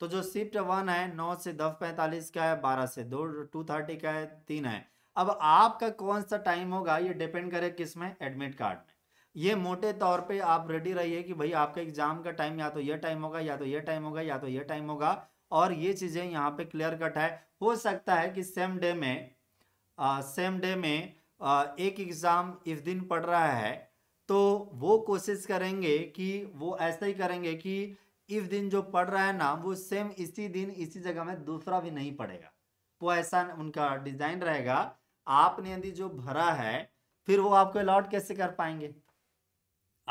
तो जो शिफ्ट वन है नौ से दस पैंतालीस का है बारह से दो टू थर्टी का है तीन है अब आपका कौन सा टाइम होगा ये डिपेंड करे किस में एडमिट कार्ड में ये मोटे तौर पे आप रेडी रहिए कि भाई आपका एग्जाम का टाइम या तो ये टाइम होगा या तो ये टाइम होगा या तो ये टाइम होगा और ये चीज़ें यहाँ पे क्लियर कट है हो सकता है कि सेम डे में आ, सेम डे में आ, एक एग्ज़ाम इस दिन पढ़ रहा है तो वो कोशिश करेंगे कि वो ऐसा ही करेंगे कि इस दिन जो पढ़ रहा है ना वो सेम इसी दिन इसी जगह में दूसरा भी नहीं पड़ेगा वो ऐसा उनका डिज़ाइन रहेगा आपने यदि जो भरा है फिर वो आपको अलॉट कैसे कर पाएंगे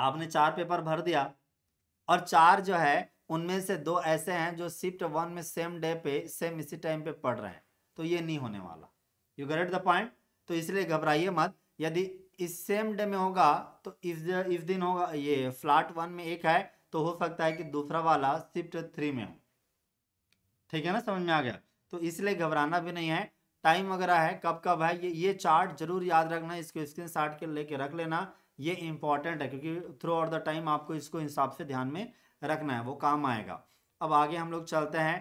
आपने चार पेपर भर दिया और चार जो है उनमें से दो ऐसे हैं जो शिफ्ट वन में सेम डे पे सेम इसी टाइम पे पढ़ रहे हैं तो ये नहीं होने वाला यू गेट द पॉइंट तो इसलिए घबराइए मत यदि इस सेम डे में होगा तो इस इस दिन होगा ये फ्लैट वन में एक है तो हो सकता है कि दूसरा वाला शिफ्ट थ्री में हो ठीक है ना समझ में आ गया तो इसलिए घबराना भी नहीं है टाइम वगैरह है कब कब है ये ये चार्ट जरूर याद रखना इसको स्क्रीन शार्ट के लेके रख लेना ये इंपॉर्टेंट है क्योंकि थ्रू आउट द टाइम आपको इसको हिसाब से ध्यान में रखना है वो काम आएगा अब आगे हम लोग चलते हैं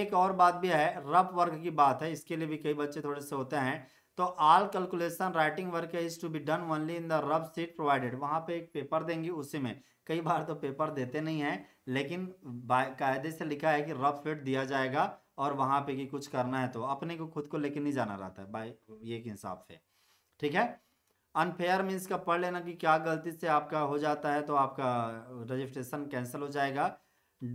एक और बात भी है रफ वर्क की बात है इसके लिए भी कई बच्चे थोड़े से होते हैं तो all calculation writing work is to be done only in the rough sheet provided वहाँ पे एक पेपर देंगे उसी में कई बार तो पेपर देते नहीं हैं लेकिन कायदे से लिखा है कि रफ सीट दिया जाएगा और वहाँ पे कि कुछ करना है तो अपने को खुद को लेके नहीं जाना रहता है बाय ये के हिसाब से ठीक है अनफेयर मीन्स का पढ़ लेना कि क्या गलती से आपका हो जाता है तो आपका रजिस्ट्रेशन कैंसिल हो जाएगा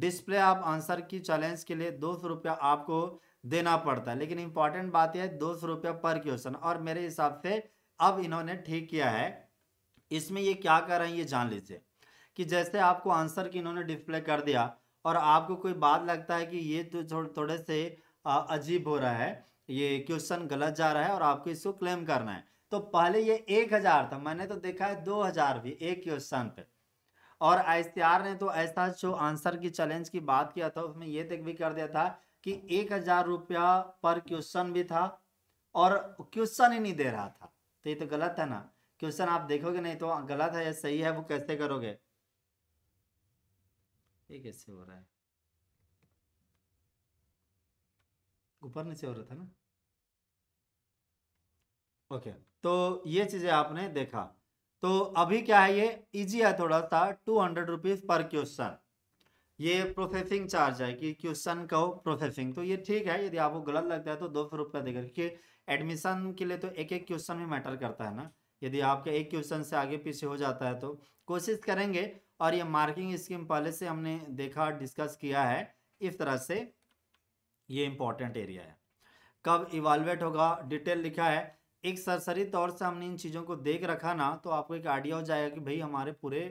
डिस्प्ले आप आंसर की चैलेंज के लिए दो सौ रुपया आपको देना पड़ता है लेकिन इंपॉर्टेंट बात यह है दो सौ रुपया पर क्वेश्चन और मेरे हिसाब से अब इन्होंने ठीक किया है इसमें ये क्या कर रहे हैं ये जान लीजिए कि जैसे आपको आंसर की इन्होंने डिस्प्ले कर दिया और आपको कोई बात लगता है कि ये तो थो, थोड़े से अजीब हो रहा है ये क्वेश्चन गलत जा रहा है और आपको इसको क्लेम करना है तो पहले ये एक हज़ार था मैंने तो देखा है दो हज़ार भी एक क्वेश्चन पे और एस्तियार ने तो ऐसा जो आंसर की चैलेंज की बात किया था उसमें ये तक भी कर दिया था कि एक हज़ार रुपया पर क्वेश्चन भी था और क्वेश्चन ही नहीं दे रहा था तो ये तो गलत है ना क्वेश्चन आप देखोगे नहीं तो गलत है या सही है वो कैसे करोगे ये कैसे हो रहा है ऊपर नीचे हो रहा था ना ओके तो ये चीजें आपने देखा तो अभी क्या है ये इजी e है थोड़ा सा टू हंड्रेड रुपीज पर क्वेश्चन ये प्रोसेसिंग चार्ज है कि क्वेश्चन का प्रोसेसिंग तो ये ठीक है यदि आपको गलत लगता है तो दो सौ रुपया देगा क्योंकि एडमिशन के लिए तो एक एक क्वेश्चन में मैटर करता है ना यदि आपके एक क्वेश्चन से आगे पीछे हो जाता है तो कोशिश करेंगे और ये मार्किंग स्कीम पहले से हमने देखा डिस्कस किया है इस तरह से ये इम्पोर्टेंट एरिया है कब इवाल्वेट होगा डिटेल लिखा है एक सरसरी तौर से हमने इन चीज़ों को देख रखा ना तो आपको एक आइडिया हो जाएगा कि भाई हमारे पूरे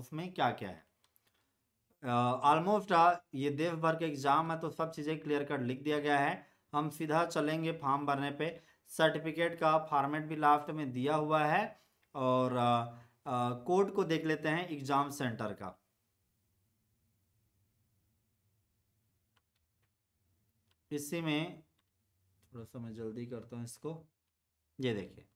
उसमें क्या क्या है ऑलमोस्ट ये देश भर के एग्ज़ाम है तो सब चीज़ें क्लियर कट लिख दिया गया है हम सीधा चलेंगे फॉर्म भरने पे सर्टिफिकेट का फॉर्मेट भी लास्ट में दिया हुआ है और आ, कोड को देख लेते हैं एग्जाम सेंटर का इसी में थोड़ा सा मैं जल्दी करता हूं इसको ये देखिए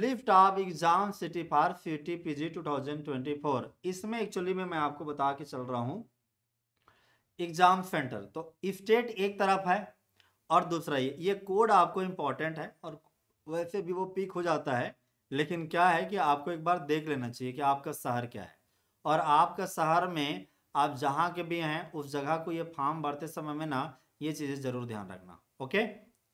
list of exam city for city PG 2024 इसमें एक्चुअली में मैं आपको बता के चल रहा हूं एग्जाम सेंटर तो स्टेट एक तरफ है और दूसरा ये ये कोड आपको इम्पोर्टेंट है और वैसे भी वो पीक हो जाता है लेकिन क्या है कि आपको एक बार देख लेना चाहिए कि आपका शहर क्या है और आपका शहर में आप जहाँ के भी हैं उस जगह को ये फॉर्म भरते समय में ना ये चीज़ें ज़रूर ध्यान रखना ओके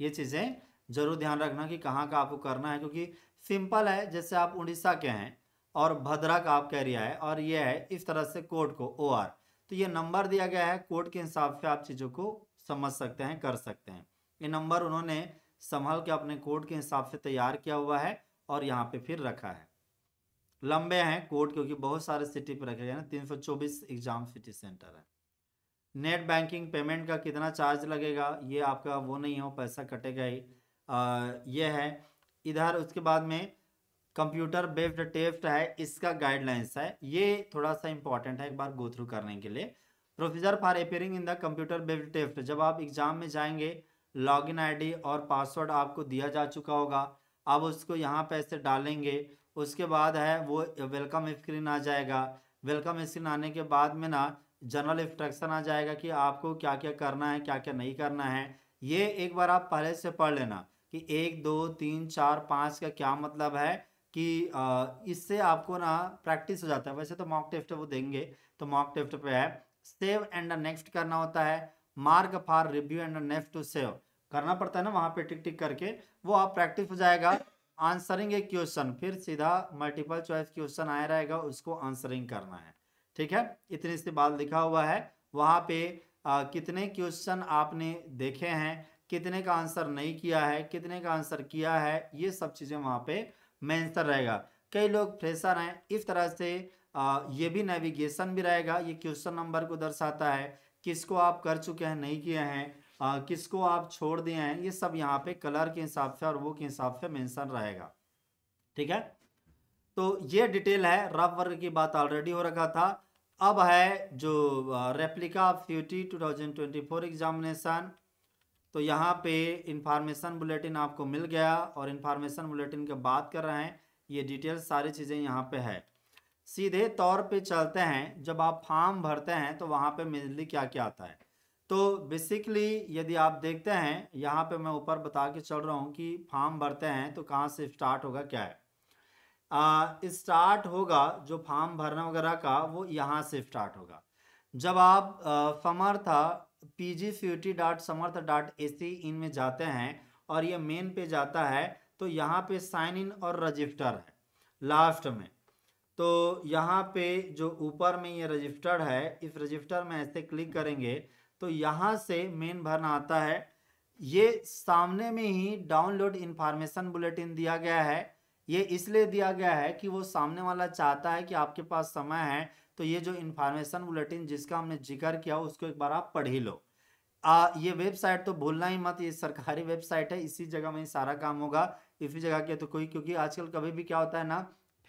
ये चीज़ें ज़रूर ध्यान रखना कि कहाँ का आपको करना है क्योंकि सिंपल है जैसे आप उड़ीसा के हैं और भद्रा का आपका एरिया है और ये है इस तरह से कोर्ट को ओ आर तो ये नंबर दिया गया है कोर्ट के हिसाब से आप चीज़ों को समझ सकते हैं कर सकते हैं ये नंबर उन्होंने संभाल के अपने कोर्ट के हिसाब से तैयार किया हुआ है और यहाँ पे फिर रखा है लंबे हैं कोर्ट क्योंकि बहुत सारे सिटी पे रखे गए ना तीन सौ चौबीस एग्जाम सिटी सेंटर है नेट बैंकिंग पेमेंट का कितना चार्ज लगेगा ये आपका वो नहीं हो पैसा कटेगा ही ये है इधर उसके बाद में कंप्यूटर बेस्ड टेस्ट है इसका गाइडलाइंस है ये थोड़ा सा इंपॉर्टेंट है एक बार गो थ्रू करने के लिए procedure for appearing in the computer based test जब आप एग्जाम में जाएंगे लॉगिन आईडी और पासवर्ड आपको दिया जा चुका होगा अब उसको यहाँ पे ऐसे डालेंगे उसके बाद है वो वेलकम स्क्रीन आ जाएगा वेलकम स्क्रीन आने के बाद में ना जनरल इंस्ट्रक्शन आ जाएगा कि आपको क्या क्या करना है क्या क्या नहीं करना है ये एक बार आप पहले से पढ़ लेना कि एक दो तीन चार पाँच का क्या मतलब है कि इससे आपको ना प्रैक्टिस हो जाता है वैसे तो मॉक टेस्ट वो देंगे तो मॉक टेस्ट पे है सेव एंड नेक्स्ट करना होता है mark for review and next to save करना पड़ता है ना वहाँ पे टिक टिक करके वो आप प्रैक्टिस हो जाएगा आंसरिंग ए क्वेश्चन फिर सीधा मल्टीपल चॉइस क्वेश्चन आया रहेगा उसको आंसरिंग करना है ठीक है इतने से बाल लिखा हुआ है वहाँ पे आ, कितने क्वेश्चन आपने देखे हैं कितने का आंसर नहीं किया है कितने का आंसर किया है ये सब चीज़ें वहाँ पे मैंसर रहेगा कई लोग फ्रेशर हैं इस तरह से आ, ये भी नेविगेशन भी रहेगा ये क्वेश्चन नंबर को दर्शाता है किसको आप कर चुके हैं नहीं किए हैं आ, किसको आप छोड़ दिए हैं ये सब यहाँ पे कलर के हिसाब से और वो के हिसाब से मेंशन रहेगा ठीक है तो ये डिटेल है रफ वर्ग की बात ऑलरेडी हो रखा था अब है जो रेप्लिका ऑफ फ्यूटी two thousand twenty four examination तो यहाँ पे इंफॉर्मेशन बुलेटिन आपको मिल गया और इन्फॉर्मेशन बुलेटिन के बात कर रहे हैं ये डिटेल सारी चीज़ें यहाँ पे है सीधे तौर पे चलते हैं जब आप फॉर्म भरते हैं तो वहाँ पे मेनली क्या क्या आता है तो बेसिकली यदि आप देखते हैं यहाँ पे मैं ऊपर बता के चल रहा हूँ कि फॉर्म भरते हैं तो कहाँ से स्टार्ट होगा क्या है आ, स्टार्ट होगा जो फॉर्म भरना वगैरह का वो यहाँ से स्टार्ट होगा जब आप Samartha P G C dot Samarth dot A C in में जाते हैं और ये मेन पे जाता है तो यहाँ पे साइन इन और रजिस्टर है लास्ट में तो यहाँ पे जो ऊपर में ये रजिस्टर है इस रजिस्टर में ऐसे क्लिक करेंगे तो यहाँ से मेन भरना आता है ये सामने में ही डाउनलोड इन्फॉर्मेशन बुलेटिन दिया गया है ये इसलिए दिया गया है कि वो सामने वाला चाहता है कि आपके पास समय है तो ये जो इन्फॉर्मेशन बुलेटिन जिसका हमने जिक्र किया उसको एक बार आप पढ़ ही लो आ, ये वेबसाइट तो भूलना ही मत ये सरकारी वेबसाइट है इसी जगह में सारा काम होगा इसी जगह के तो कोई क्योंकि आजकल कभी भी क्या होता है ना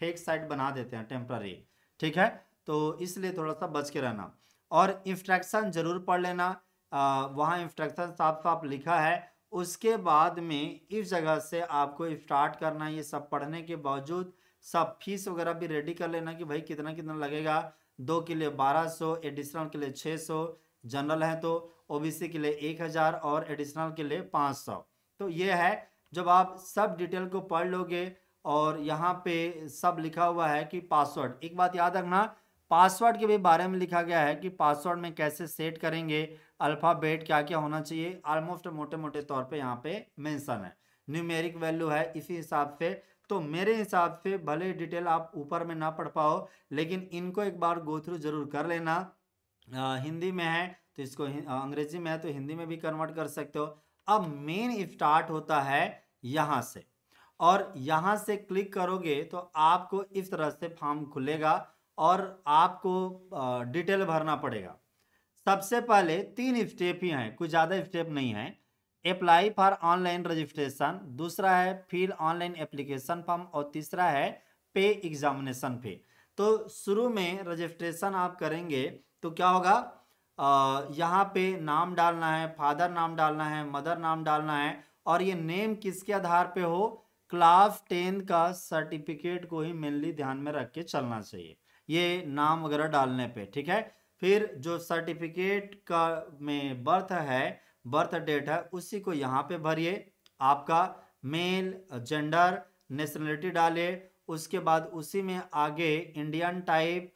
फेक साइट बना देते हैं टेम्प्ररी ठीक है तो इसलिए थोड़ा सा बच के रहना और इंस्ट्रक्शन ज़रूर पढ़ लेना वहाँ इंस्ट्रक्शन साफ साफ लिखा है उसके बाद में इस जगह से आपको स्टार्ट करना ये सब पढ़ने के बावजूद सब फीस वगैरह भी रेडी कर लेना कि भाई कितना कितना लगेगा दो के लिए बारह सौ एडिशनल के लिए छः सौ जनरल है तो ओबीसी के लिए एक हज़ार और एडिशनल के लिए पाँच सौ तो ये है जब आप सब डिटेल को पढ़ लोगे और यहाँ पे सब लिखा हुआ है कि पासवर्ड एक बात याद रखना पासवर्ड के भी बारे में लिखा गया है कि पासवर्ड में कैसे सेट करेंगे अल्फ़ाबेट क्या क्या होना चाहिए ऑलमोस्ट मोटे मोटे तौर पे यहाँ पे मेंशन है न्यूमेरिक वैल्यू है इसी हिसाब से तो मेरे हिसाब से भले डिटेल आप ऊपर में ना पढ़ पाओ लेकिन इनको एक बार गो थ्रू जरूर कर लेना आ, हिंदी में है तो इसको अंग्रेजी में है तो हिंदी में भी कन्वर्ट कर सकते हो अब मेन स्टार्ट होता है यहाँ से और यहाँ से क्लिक करोगे तो आपको इस तरह से फॉर्म खुलेगा और आपको डिटेल भरना पड़ेगा सबसे पहले तीन स्टेप ही हैं कुछ ज़्यादा स्टेप नहीं है अप्लाई फॉर ऑनलाइन रजिस्ट्रेशन दूसरा है फिल ऑनलाइन एप्लीकेशन फॉर्म और तीसरा है पे एग्जामिनेशन फी तो शुरू में रजिस्ट्रेशन आप करेंगे तो क्या होगा यहाँ पे नाम डालना है फादर नाम डालना है मदर नाम डालना है और ये नेम किसके आधार पे हो क्लास टेंथ का सर्टिफिकेट को ही मेनली ध्यान में रख के चलना चाहिए ये नाम वगैरह डालने पे ठीक है फिर जो सर्टिफिकेट का में बर्थ है बर्थ डेट है उसी को यहाँ पे भरिए आपका मेल जेंडर नेशनलिटी डालिए उसके बाद उसी में आगे इंडियन टाइप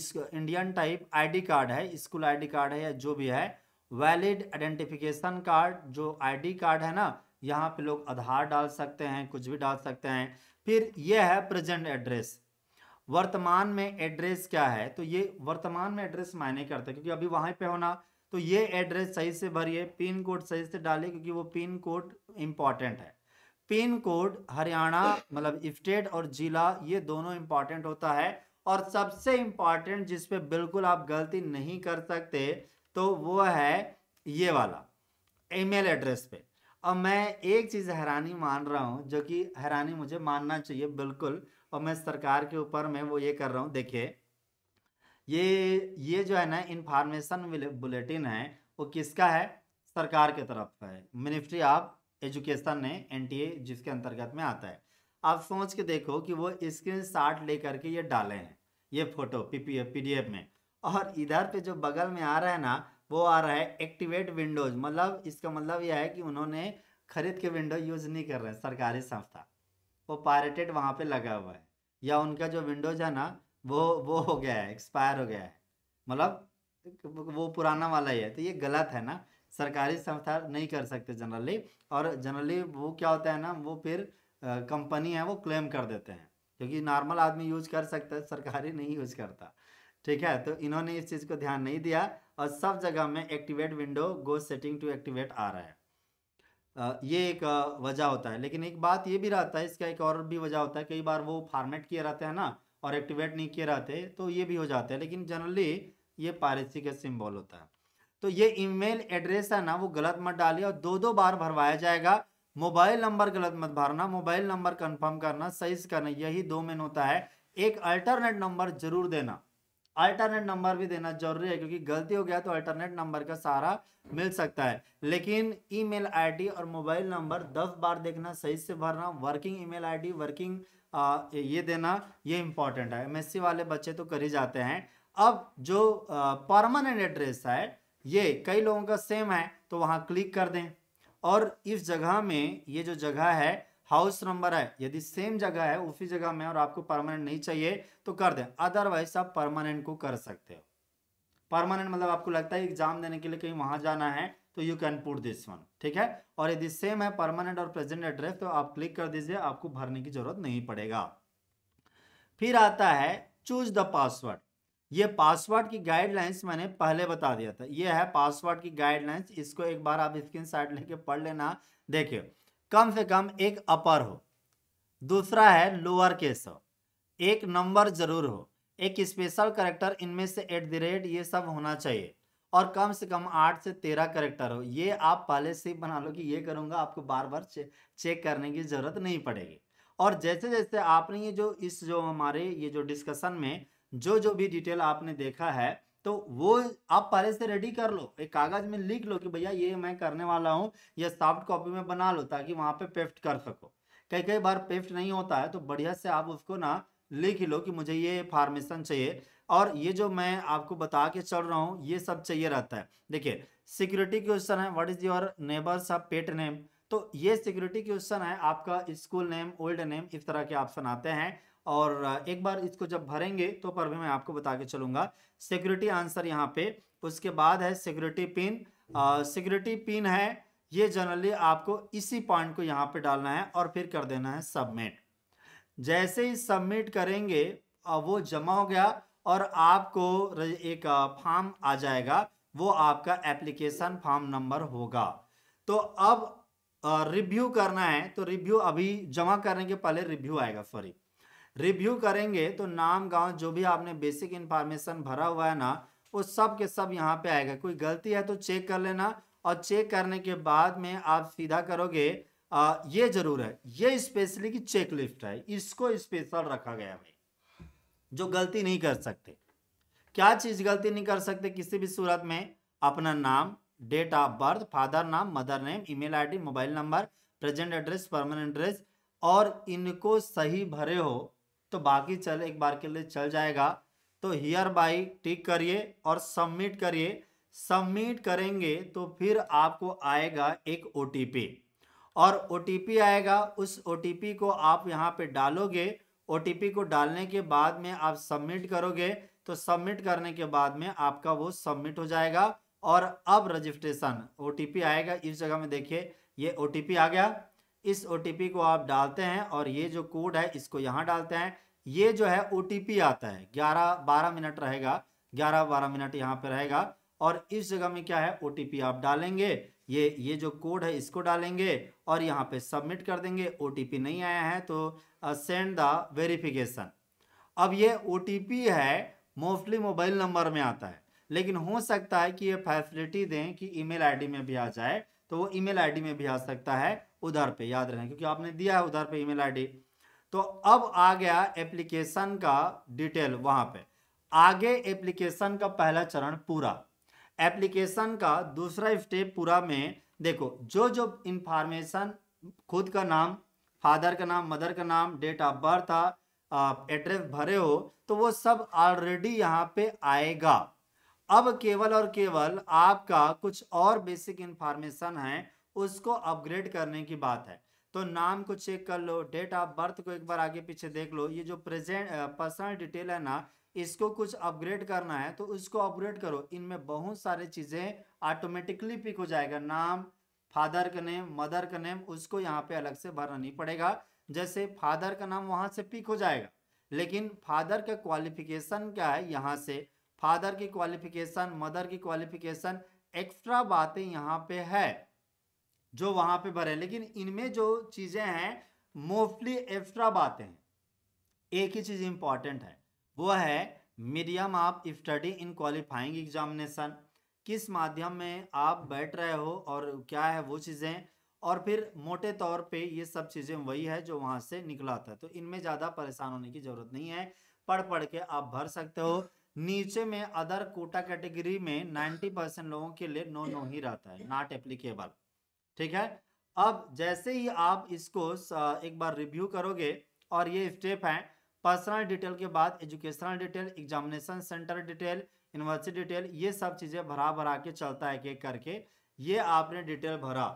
इस इंडियन टाइप आईडी कार्ड है स्कूल आईडी कार्ड है या जो भी है वैलिड आइडेंटिफिकेशन कार्ड जो आईडी कार्ड है ना यहाँ पे लोग आधार डाल सकते हैं कुछ भी डाल सकते हैं फिर यह है प्रेजेंट एड्रेस वर्तमान में एड्रेस क्या है तो ये वर्तमान में एड्रेस मायने करता है क्योंकि अभी वहाँ पे होना तो ये एड्रेस सही से भरिए पिन कोड सही से डालिए क्योंकि वो पिन कोड इम्पॉर्टेंट है पिन कोड हरियाणा मतलब स्टेट और जिला ये दोनों इम्पॉर्टेंट होता है और सबसे इम्पॉर्टेंट जिस बिल्कुल आप गलती नहीं कर सकते तो वो है ये वाला ईमेल एड्रेस पे अब मैं एक चीज़ हैरानी मान रहा हूँ जो कि हैरानी मुझे मानना चाहिए बिल्कुल और मैं सरकार के ऊपर मैं वो ये कर रहा हूँ देखिए ये ये जो है ना इंफॉर्मेशन बुलेटिन है वो किसका है सरकार के तरफ है मिनिस्ट्री ऑफ एजुकेशन ने एनटीए जिसके अंतर्गत में आता है आप सोच के देखो कि वो स्क्रीन शॉट ले करके ये डाले हैं ये फोटो पीपीएफ पीडीएफ में और इधर पे जो बगल में आ रहा है ना वो आ रहा है एक्टिवेट विंडोज मतलब इसका मतलब यह है कि उन्होंने खरीद के विंडो यूज नहीं कर रहे हैं सरकारी संस्था वो पायरेटेड वहाँ पे लगा हुआ है या उनका जो विंडोज है ना वो वो हो गया है एक्सपायर हो गया है मतलब वो पुराना वाला ही है तो ये गलत है ना सरकारी संस्था नहीं कर सकते जनरली और जनरली वो क्या होता है ना वो फिर कंपनी है वो क्लेम कर देते हैं क्योंकि नॉर्मल आदमी यूज कर सकता है सरकारी नहीं यूज करता ठीक है तो इन्होंने इस चीज़ को ध्यान नहीं दिया और सब जगह में activate window go setting to activate आ रहा है ये एक वजह होता है लेकिन एक बात ये भी रहता है इसका एक और भी वजह होता है कई बार वो फार्मेट किए रहते हैं ना और एक्टिवेट नहीं किए रहते तो ये भी हो जाता है लेकिन जनरली ये पायरेसी का सिम्बॉल होता है तो ये ईमेल एड्रेस है ना वो गलत मत डालिए और दो दो बार भरवाया जाएगा मोबाइल नंबर गलत मत भरना मोबाइल नंबर कंफर्म करना सही से करना यही दो मेन होता है एक अल्टरनेट नंबर जरूर देना अल्टरनेट नंबर भी देना जरूरी है क्योंकि गलती हो गया तो अल्टरनेट नंबर का सहारा मिल सकता है लेकिन ईमेल आईडी और मोबाइल नंबर दस बार देखना सही से भरना working email ID working uh, ये देना ये इम्पॉर्टेंट है एमएससी वाले बच्चे तो कर ही जाते हैं अब जो परमानेंट एड्रेस है ये कई लोगों का सेम है तो वहाँ क्लिक कर दें और इस जगह में ये जो जगह है हाउस नंबर है यदि सेम जगह है उसी जगह में और आपको परमानेंट नहीं चाहिए तो कर दें अदरवाइज आप परमानेंट को कर सकते हो परमानेंट मतलब आपको लगता है एग्जाम देने के लिए कहीं वहां जाना है तो you can put this one ठीक है और यदि सेम है परमानेंट और प्रेजेंट एड्रेस तो आप क्लिक कर दीजिए आपको भरने की जरूरत नहीं पड़ेगा फिर आता है चूज द पासवर्ड ये पासवर्ड की गाइडलाइंस मैंने पहले बता दिया था ये है पासवर्ड की गाइडलाइंस इसको एक बार आप स्क्रीन साइड लेके पढ़ लेना देखिए कम से कम एक अपर हो दूसरा है लोअर केस हो एक नंबर जरूर हो एक स्पेशल करेक्टर इनमें से एट द रेट ये सब होना चाहिए और कम से कम आठ से तेरह करेक्टर हो ये आप पहले से बना लो कि ये करूँगा आपको बार बार चे, चेक करने की ज़रूरत नहीं पड़ेगी और जैसे जैसे आपने ये जो इस जो हमारे ये जो डिस्कशन में जो जो भी डिटेल आपने देखा है तो वो आप पहले से रेडी कर लो एक कागज में लिख लो कि भैया ये मैं करने वाला हूँ या सॉफ्ट कॉपी में बना लो ताकि वहां पे पेफ्ट कर सको कई कई बार पेफ्ट नहीं होता है तो बढ़िया से आप उसको ना लिख लो कि मुझे ये फार्मेशन चाहिए और ये जो मैं आपको बता के चल रहा हूँ ये सब चाहिए रहता है देखिए सिक्योरिटी क्वेश्चन है what is your neighbours of pet name तो ये सिक्योरिटी क्वेश्चन है आपका स्कूल नेम ओल्ड नेम इस तरह के ऑप्शन आते हैं और एक बार इसको जब भरेंगे तो पर भी मैं आपको बता के चलूँगा सिक्योरिटी आंसर यहाँ पे उसके बाद है सिक्योरिटी पिन सिक्योरिटी पिन है ये जनरली आपको इसी पॉइंट को यहाँ पे डालना है और फिर कर देना है सबमिट जैसे ही सबमिट करेंगे वो जमा हो गया और आपको एक फॉर्म आ जाएगा वो आपका एप्लीकेशन फॉर्म नंबर होगा तो अब रिव्यू करना है तो रिव्यू अभी जमा करने के पहले रिव्यू आएगा सॉरी रिव्यू करेंगे तो नाम गांव जो भी आपने बेसिक इन्फॉर्मेशन भरा हुआ है ना वो सब के सब यहाँ पे आएगा कोई गलती है तो चेक कर लेना और चेक करने के बाद में आप सीधा करोगे आ, ये जरूर है ये स्पेशली की चेक लिस्ट है इसको स्पेशल रखा गया भाई जो गलती नहीं कर सकते क्या चीज़ गलती नहीं कर सकते किसी भी सूरत में अपना नाम डेट ऑफ बर्थ फादर नाम mother name email ID mobile number present address permanent address और इनको सही भरे हो तो बाकी चल एक बार के लिए चल जाएगा तो हियर बाई टिक करिए और सबमिट करिए सबमिट करेंगे तो फिर आपको आएगा एक ओ और ओ आएगा उस ओ को आप यहाँ पे डालोगे ओ को डालने के बाद में आप सबमिट करोगे तो सबमिट करने के बाद में आपका वो सबमिट हो जाएगा और अब रजिस्ट्रेशन ओ आएगा इस जगह में देखिए ये ओ आ गया इस ओ को आप डालते हैं और ये जो कोड है इसको यहाँ डालते हैं ये जो है ओ आता है ग्यारह बारह मिनट रहेगा ग्यारह बारह मिनट यहाँ पर रहेगा और इस जगह में क्या है ओ आप डालेंगे ये ये जो कोड है इसको डालेंगे और यहाँ पे सबमिट कर देंगे ओ नहीं आया है तो सेंड द वेरिफिकेशन अब ये ओ है मोस्टली मोबाइल नंबर में आता है लेकिन हो सकता है कि ये फैसिलिटी दें कि ईमेल आईडी में भी आ जाए तो वो ईमेल आईडी में भी आ सकता है उधर पे याद रहें क्योंकि आपने दिया है उधर पे ईमेल आईडी तो अब आ गया एप्लीकेशन का डिटेल वहां पे आगे एप्लीकेशन का पहला चरण पूरा एप्लीकेशन का दूसरा स्टेप पूरा में देखो जो जो इंफॉर्मेशन खुद का नाम फादर का नाम मदर का नाम डेट ऑफ बर्थ एड्रेस भरे हो तो वो सब ऑलरेडी यहाँ पे आएगा अब केवल और केवल आपका कुछ और बेसिक इन्फॉर्मेशन है उसको अपग्रेड करने की बात है तो नाम को चेक कर लो डेट ऑफ बर्थ को एक बार आगे पीछे देख लो ये जो प्रेजेंट पर्सनल डिटेल है ना इसको कुछ अपग्रेड करना है तो उसको अपग्रेड करो इनमें बहुत सारे चीज़ें ऑटोमेटिकली पिक हो जाएगा नाम फादर का नेम मदर का नेम उसको यहाँ पे अलग से भरना नहीं पड़ेगा जैसे फादर का नाम वहाँ से पिक हो जाएगा लेकिन फादर का क्वालिफिकेशन क्या है यहाँ से फादर की क्वालिफिकेशन मदर की क्वालिफिकेशन एक्स्ट्रा बातें यहाँ पे है जो वहाँ पे भरे लेकिन इनमें जो चीज़ें हैं मोस्टली एक्स्ट्रा बातें एक ही चीज़ इंपॉर्टेंट है वो है मीडियम आप स्टडी इन क्वालिफाइंग एग्जामिनेशन किस माध्यम में आप बैठ रहे हो और क्या है वो चीज़ें और फिर मोटे तौर पे ये सब चीज़ें वही है जो वहाँ से निकला था तो इनमें ज़्यादा परेशान होने की ज़रूरत नहीं है पढ़ पढ़ के आप भर सकते हो नीचे में अदर कोटा कैटेगरी में नाइन्टी परसेंट लोगों के लिए नो नो ही रहता है नॉट एप्लीकेबल ठीक है अब जैसे ही आप इसको एक बार रिव्यू करोगे और ये स्टेप है पर्सनल डिटेल के बाद educational detail examination centre detail university detail ये सब चीज़ें भरा भरा के चलता है एक करके ये आपने डिटेल भरा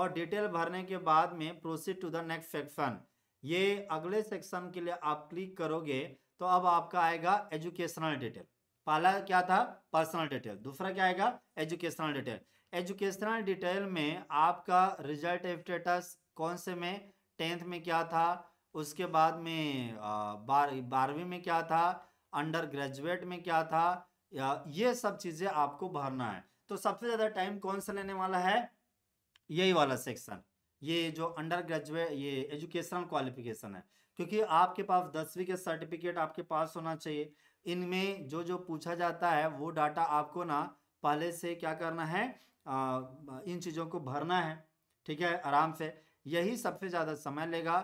और डिटेल भरने के बाद में proceed to the next section ये अगले सेक्शन के लिए आप क्लिक करोगे तो अब आपका आएगा एजुकेशनल डिटेल पहला क्या था पर्सनल डिटेल दूसरा क्या आएगा एजुकेशनल डिटेल एजुकेशनल डिटेल में आपका रिजल्ट स्टेटस कौन से में टेंथ में क्या था उसके बाद में बार बारहवीं में क्या था अंडर ग्रेजुएट में क्या था या ये सब चीज़ें आपको भरना है तो सबसे ज़्यादा टाइम कौन सा लेने वाला है यही वाला सेक्शन ये जो अंडर ग्रेजुएट ये एजुकेशनल क्वालिफिकेशन है क्योंकि आपके पास दसवीं के सर्टिफिकेट आपके पास होना चाहिए इनमें जो जो पूछा जाता है वो डाटा आपको ना पहले से क्या करना है आ, इन चीज़ों को भरना है ठीक है आराम से यही सबसे ज़्यादा समय लेगा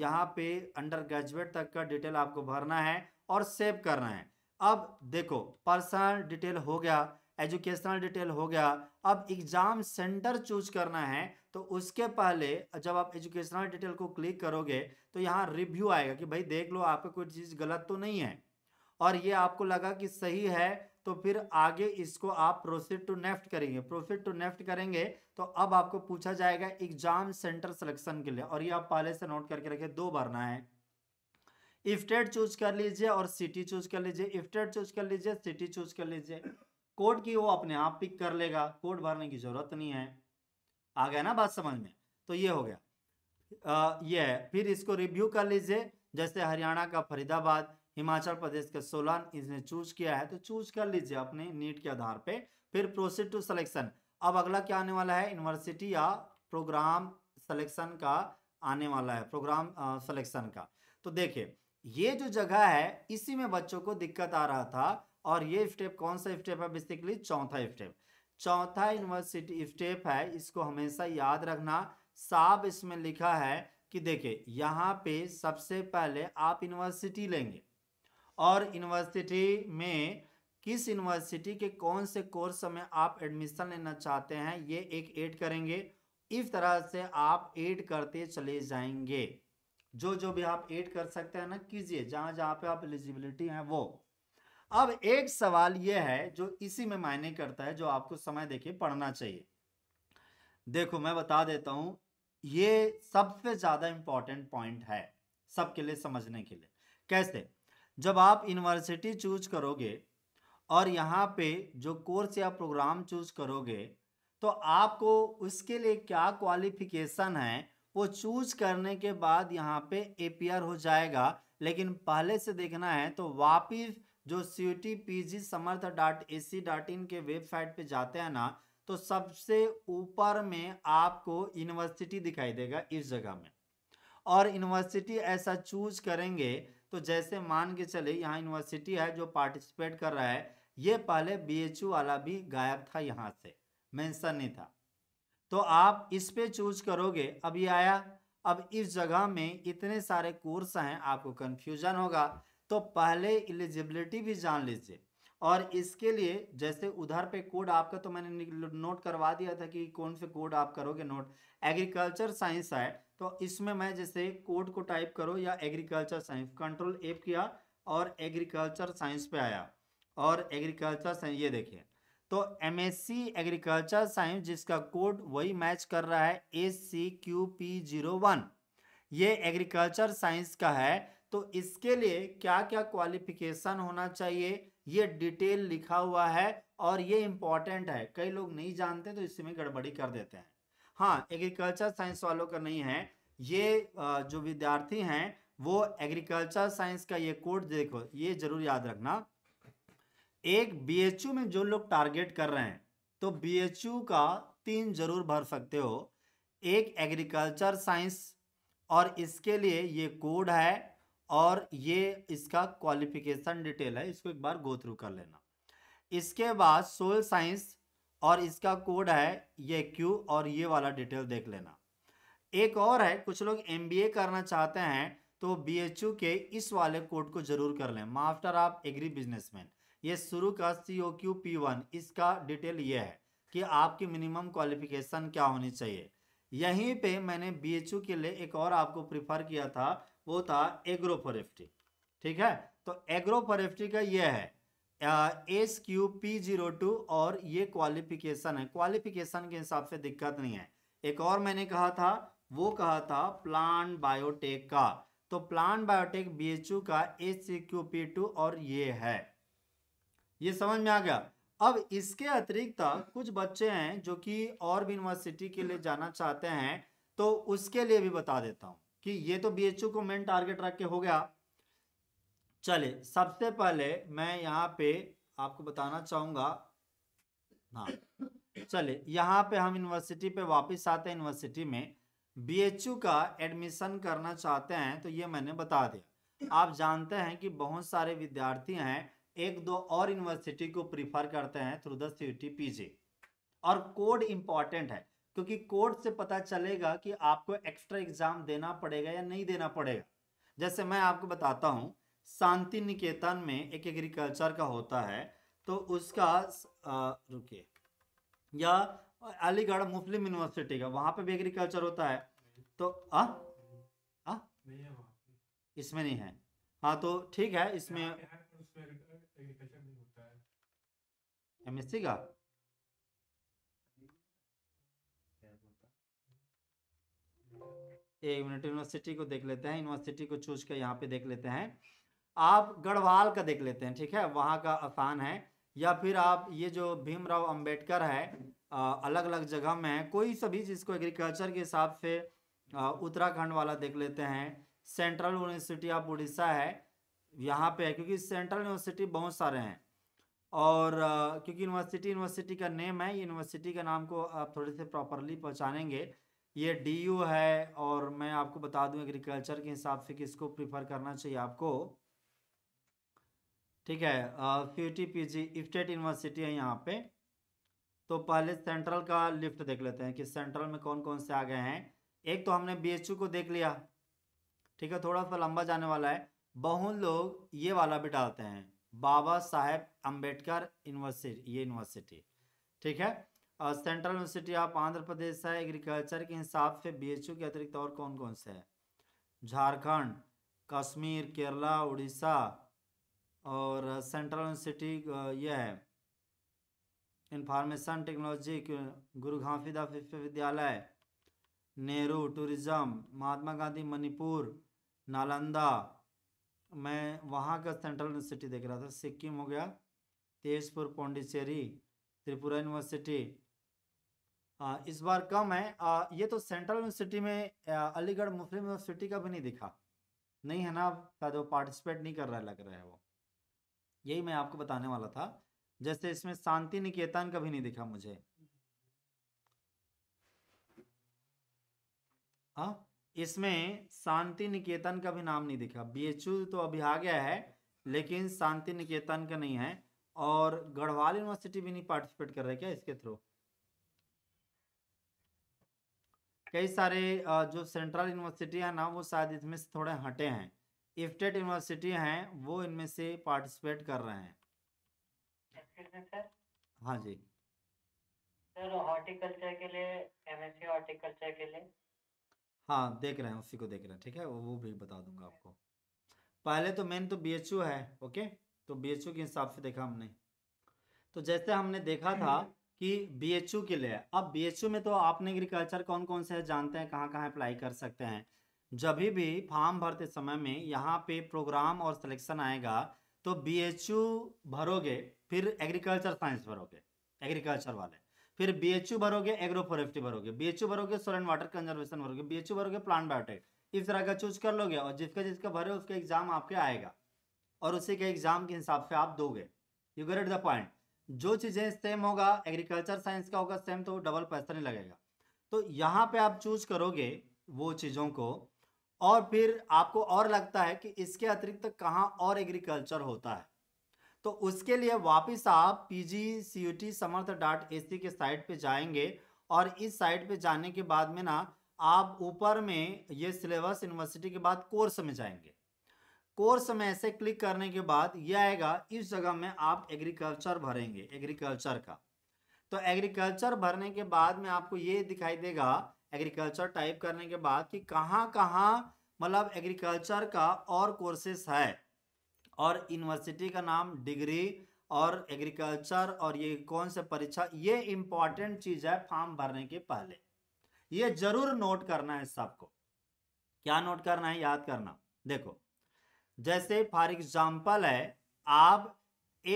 यहाँ पे अंडर ग्रेजुएट तक का डिटेल आपको भरना है और सेव करना है अब देखो पर्सनल डिटेल हो गया एजुकेशनल डिटेल हो गया अब एग्ज़ाम सेंटर चूज करना है तो उसके पहले जब आप एजुकेशनल डिटेल को क्लिक करोगे तो यहाँ रिव्यू आएगा कि भाई देख लो आपका कोई चीज़ गलत तो नहीं है और ये आपको लगा कि सही है तो फिर आगे इसको आप प्रोसीड टू नेफ्ट करेंगे प्रोसीड टू नेफ्ट करेंगे तो अब आपको पूछा जाएगा एग्जाम सेंटर सिलेक्शन के लिए और ये आप पहले से नोट करके रखें दो भरना है इफ्टेड चूज कर लीजिए और सिटी चूज कर लीजिए इफ्टेड चूज कर लीजिए सिटी चूज कर लीजिए कोड की वो अपने आप पिक कर लेगा कोड भरने की जरूरत नहीं है आ गया ना बात समझ में तो ये हो गया आ, ये है फिर इसको रिव्यू कर लीजिए जैसे हरियाणा का फरीदाबाद हिमाचल प्रदेश का सोलन इसने चूज किया है तो चूज कर लीजिए अपने नीट के आधार पे फिर प्रोसीड टू सिलेक्शन अब अगला क्या आने वाला है यूनिवर्सिटी या प्रोग्राम सिलेक्शन का आने वाला है प्रोग्राम सिलेक्शन का तो देखिए ये जो जगह है इसी में बच्चों को दिक्कत आ रहा था और ये स्टेप कौन सा स्टेप है बेसिकली चौथा स्टेप चौथा यूनिवर्सिटी स्टेप है इसको हमेशा याद रखना साफ इसमें लिखा है कि देखिए यहाँ पे सबसे पहले आप यूनिवर्सिटी लेंगे और यूनिवर्सिटी में किस यूनिवर्सिटी के कौन से कोर्स में आप एडमिशन लेना चाहते हैं ये एक ऐड करेंगे इस तरह से आप ऐड करते चले जाएंगे जो जो भी आप ऐड कर सकते हैं ना कीजिए जहाँ जहाँ पे आप एलिजिबिलिटी हैं वो अब एक सवाल यह है जो इसी में मायने करता है जो आपको समय देखिए पढ़ना चाहिए देखो मैं बता देता हूं ये सबसे ज्यादा इंपॉर्टेंट पॉइंट है सबके लिए समझने के लिए कैसे जब आप यूनिवर्सिटी चूज करोगे और यहाँ पे जो कोर्स या प्रोग्राम चूज करोगे तो आपको उसके लिए क्या क्वालिफिकेशन है वो चूज करने के बाद यहाँ पे एपीआर हो जाएगा लेकिन पहले से देखना है तो वापिस जो C T P G Samarth dot A C dot in के वेबसाइट पे जाते हैं ना तो सबसे ऊपर में आपको यूनिवर्सिटी दिखाई देगा इस जगह में और यूनिवर्सिटी ऐसा चूज करेंगे तो जैसे मान के चले यहाँ यूनिवर्सिटी है जो पार्टिसिपेट कर रहा है ये पहले बी एच यू वाला भी गायब था यहाँ से मेंशन नहीं था तो आप इस पे चूज करोगे अब ये आया अब इस जगह में इतने सारे कोर्स हैं आपको कंफ्यूजन होगा तो पहले एलिजिबिलिटी भी जान लीजिए और इसके लिए जैसे उधर पे कोड आपका तो मैंने नोट करवा दिया था कि कौन से कोड आप करोगे नोट एग्रीकल्चर साइंस है तो इसमें मैं जैसे कोड को टाइप करो या एग्रीकल्चर साइंस कंट्रोल एप किया और एग्रीकल्चर साइंस पे आया और एग्रीकल्चर साइंस ये देखिए तो एम एग्रीकल्चर साइंस जिसका कोड वही मैच कर रहा है A C Q P zero one ये एग्रीकल्चर साइंस का है तो इसके लिए क्या क्या क्वालिफिकेशन होना चाहिए ये डिटेल लिखा हुआ है और ये इम्पॉर्टेंट है कई लोग नहीं जानते तो इसमें गड़बड़ी कर देते हैं हाँ एग्रीकल्चर साइंस वालों का नहीं है ये जो विद्यार्थी हैं वो एग्रीकल्चर साइंस का ये कोर्स देखो ये जरूर याद रखना एक बीएचयू में जो लोग टारगेट कर रहे हैं तो बीएचयू का तीन जरूर भर सकते हो एक एग्रीकल्चर साइंस और इसके लिए ये कोड है और ये इसका क्वालिफिकेशन डिटेल है इसको एक बार गो थ्रू कर लेना इसके बाद सोल साइंस और इसका कोड है ये क्यू और ये वाला डिटेल देख लेना एक और है कुछ लोग एम करना चाहते हैं तो बी के इस वाले कोड को जरूर कर लें माफ्टर आप एग्री बिजनेसमैन ये शुरू का C O Q P one इसका डिटेल ये है कि आपकी मिनिमम क्वालिफिकेशन क्या होनी चाहिए यहीं पे मैंने बी के लिए एक और आपको प्रिफर किया था वो था एग्रोफोरेफ्ट्री ठीक है तो एग्रोफोरेफ्ट्री का ये है S Q P zero two और ये क्वालिफिकेशन है क्वालिफिकेशन के हिसाब से दिक्कत नहीं है एक और मैंने कहा था वो कहा था प्लांट बायोटेक का तो प्लांट बायोटेक बी का एस क्यू पी टू और ये है ये समझ में आ गया अब इसके अतिरिक्त कुछ बच्चे हैं जो कि और भी यूनिवर्सिटी के लिए जाना चाहते हैं तो उसके लिए भी बता देता हूँ कि ये तो बी को मेन टारगेट रख के हो गया चले सबसे पहले मैं यहाँ पे आपको बताना चाहूंगा हाँ चले यहाँ पे हम यूनिवर्सिटी पे वापस आते हैं यूनिवर्सिटी में यू का एडमिशन करना चाहते हैं तो ये मैंने बता दिया आप जानते हैं कि बहुत सारे विद्यार्थी हैं एक दो और यूनिवर्सिटी को प्रीफर करते हैं through the C T PG और कोड इम्पॉर्टेंट है क्योंकि कोर्ट से पता चलेगा कि आपको एक्स्ट्रा एग्जाम देना पड़ेगा या नहीं देना पड़ेगा जैसे मैं आपको बताता हूँ शांति निकेतन में एक एग्रीकल्चर का होता है तो उसका रुकिए या अलीगढ़ मुस्लिम यूनिवर्सिटी का वहां पे भी एग्रीकल्चर होता है तो आ? आ? इसमें नहीं है हाँ तो ठीक है इसमें एमएससी का एक मिनट यूनिवर्सिटी को देख लेते हैं यूनिवर्सिटी को चूज कर यहाँ पे देख लेते हैं आप गढ़वाल का देख लेते हैं ठीक है वहाँ का आसान है या फिर आप ये जो भीमराव अंबेडकर है अलग अलग जगह में है कोई सभी जिसको एग्रीकल्चर के हिसाब से उत्तराखंड वाला देख लेते हैं सेंट्रल यूनिवर्सिटी ऑफ उड़ीसा है यहाँ पे है क्योंकि सेंट्रल यूनिवर्सिटी बहुत सारे हैं और क्योंकि यूनिवर्सिटी यूनिवर्सिटी का नेम है यूनिवर्सिटी का नाम को आप थोड़े से प्रॉपरली पहचानेंगे ये यू है और मैं आपको बता दूं एग्रीकल्चर के हिसाब से किसको प्रीफर करना चाहिए आपको ठीक है पीटी पीजी स्टेट यूनिवर्सिटी है यहाँ पे तो पहले सेंट्रल का लिफ्ट देख लेते हैं कि सेंट्रल में कौन कौन से आ गए हैं एक तो हमने बी को देख लिया ठीक है थोड़ा सा लंबा जाने वाला है बहुत लोग ये वाला भी डालते हैं बाबा साहेब अम्बेडकर यूनिवर्सिटी ये यूनिवर्सिटी ठीक है central university of Andhra Pradesh है एग्रीकल्चर के हिसाब से बी के अतिरिक्त और कौन कौन से है झारखंड कश्मीर केरला उड़ीसा और सेंट्रल यूनिवर्सिटी यह है इंफॉर्मेशन टेक्नोलॉजी गुरु घाफीदास विश्वविद्यालय नेहरू टूरिज्म महात्मा गांधी मणिपुर नालंदा मैं वहाँ का सेंट्रल यूनिवर्सिटी देख रहा था सिक्किम हो गया तेजपुर पौंडीचेरी त्रिपुरा यूनिवर्सिटी आ, इस बार कम है आ, ये तो सेंट्रल यूनिवर्सिटी में अलीगढ़ मुस्लिम यूनिवर्सिटी का भी नहीं दिखा नहीं है ना शायद वो पार्टिसिपेट नहीं कर रहा है लग रहा है वो यही मैं आपको बताने वाला था जैसे इसमें शांति निकेतन का भी नहीं दिखा मुझे हाँ इसमें शांति निकेतन का भी नाम नहीं दिखा बी तो अभी आ गया है लेकिन शांति निकेतन का नहीं है और गढ़वाल यूनिवर्सिटी भी नहीं पार्टिसिपेट कर रहा है क्या इसके थ्रू कई सारे जो सेंट्रल यूनिवर्सिटी है ना वो शायद इसमें से थोड़े हटे हैं इफ्टेड यूनिवर्सिटी हैं वो इनमें से पार्टिसिपेट कर रहे हैं हाँ जी सर हॉर्टिकल्चर के लिए एमएससी हॉर्टिकल्चर के लिए हाँ देख रहे हैं उसी को देख रहे हैं ठीक है वो भी बता दूंगा आपको पहले तो मेन तो बी है ओके तो बी के हिसाब से देखा हमने तो जैसे हमने देखा था कि बी के लिए अब बी में तो आप एग्रीकल्चर कौन कौन से है जानते हैं कहाँ कहाँ अप्लाई कर सकते हैं जब भी फॉर्म भरते समय में यहाँ पे प्रोग्राम और सिलेक्शन आएगा तो बी भरोगे फिर एग्रीकल्चर साइंस भरोगे एग्रीकल्चर वाले फिर बी भरोगे फॉरेस्ट्री भरोगे बी भरोगे सोल एंड वाटर कंजर्वेशन भरोगे बी भरोगे प्लांट बायोटेक इस तरह का चूज कर लोगे और जिसका जिसका भरे उसका एग्जाम आपके आएगा और उसी के एग्जाम के हिसाब से आप दोगे यू गेट द पॉइंट जो चीज़ें सेम होगा एग्रीकल्चर साइंस का होगा सेम तो डबल पैसा नहीं लगेगा तो यहाँ पे आप चूज करोगे वो चीज़ों को और फिर आपको और लगता है कि इसके अतिरिक्त कहाँ और एग्रीकल्चर होता है तो उसके लिए वापस आप P G C U T Samarth dot A C के साइट पे जाएंगे और इस साइट पे जाने के बाद में ना आप ऊपर में ये सिलेबस यूनिवर्सिटी के बाद कोर्स में जाएंगे कोर्स में से क्लिक करने के बाद ये आएगा इस जगह में आप एग्रीकल्चर भरेंगे एग्रीकल्चर का तो एग्रीकल्चर भरने के बाद में आपको ये दिखाई देगा एग्रीकल्चर टाइप करने के बाद कि कहाँ कहाँ मतलब एग्रीकल्चर का और कोर्सेस है और यूनिवर्सिटी का नाम डिग्री और एग्रीकल्चर और ये कौन से परीक्षा ये इम्पॉर्टेंट चीज़ है फॉर्म भरने के पहले ये जरूर नोट करना है सबको क्या नोट करना है याद करना देखो जैसे फॉर एग्जाम्पल है आप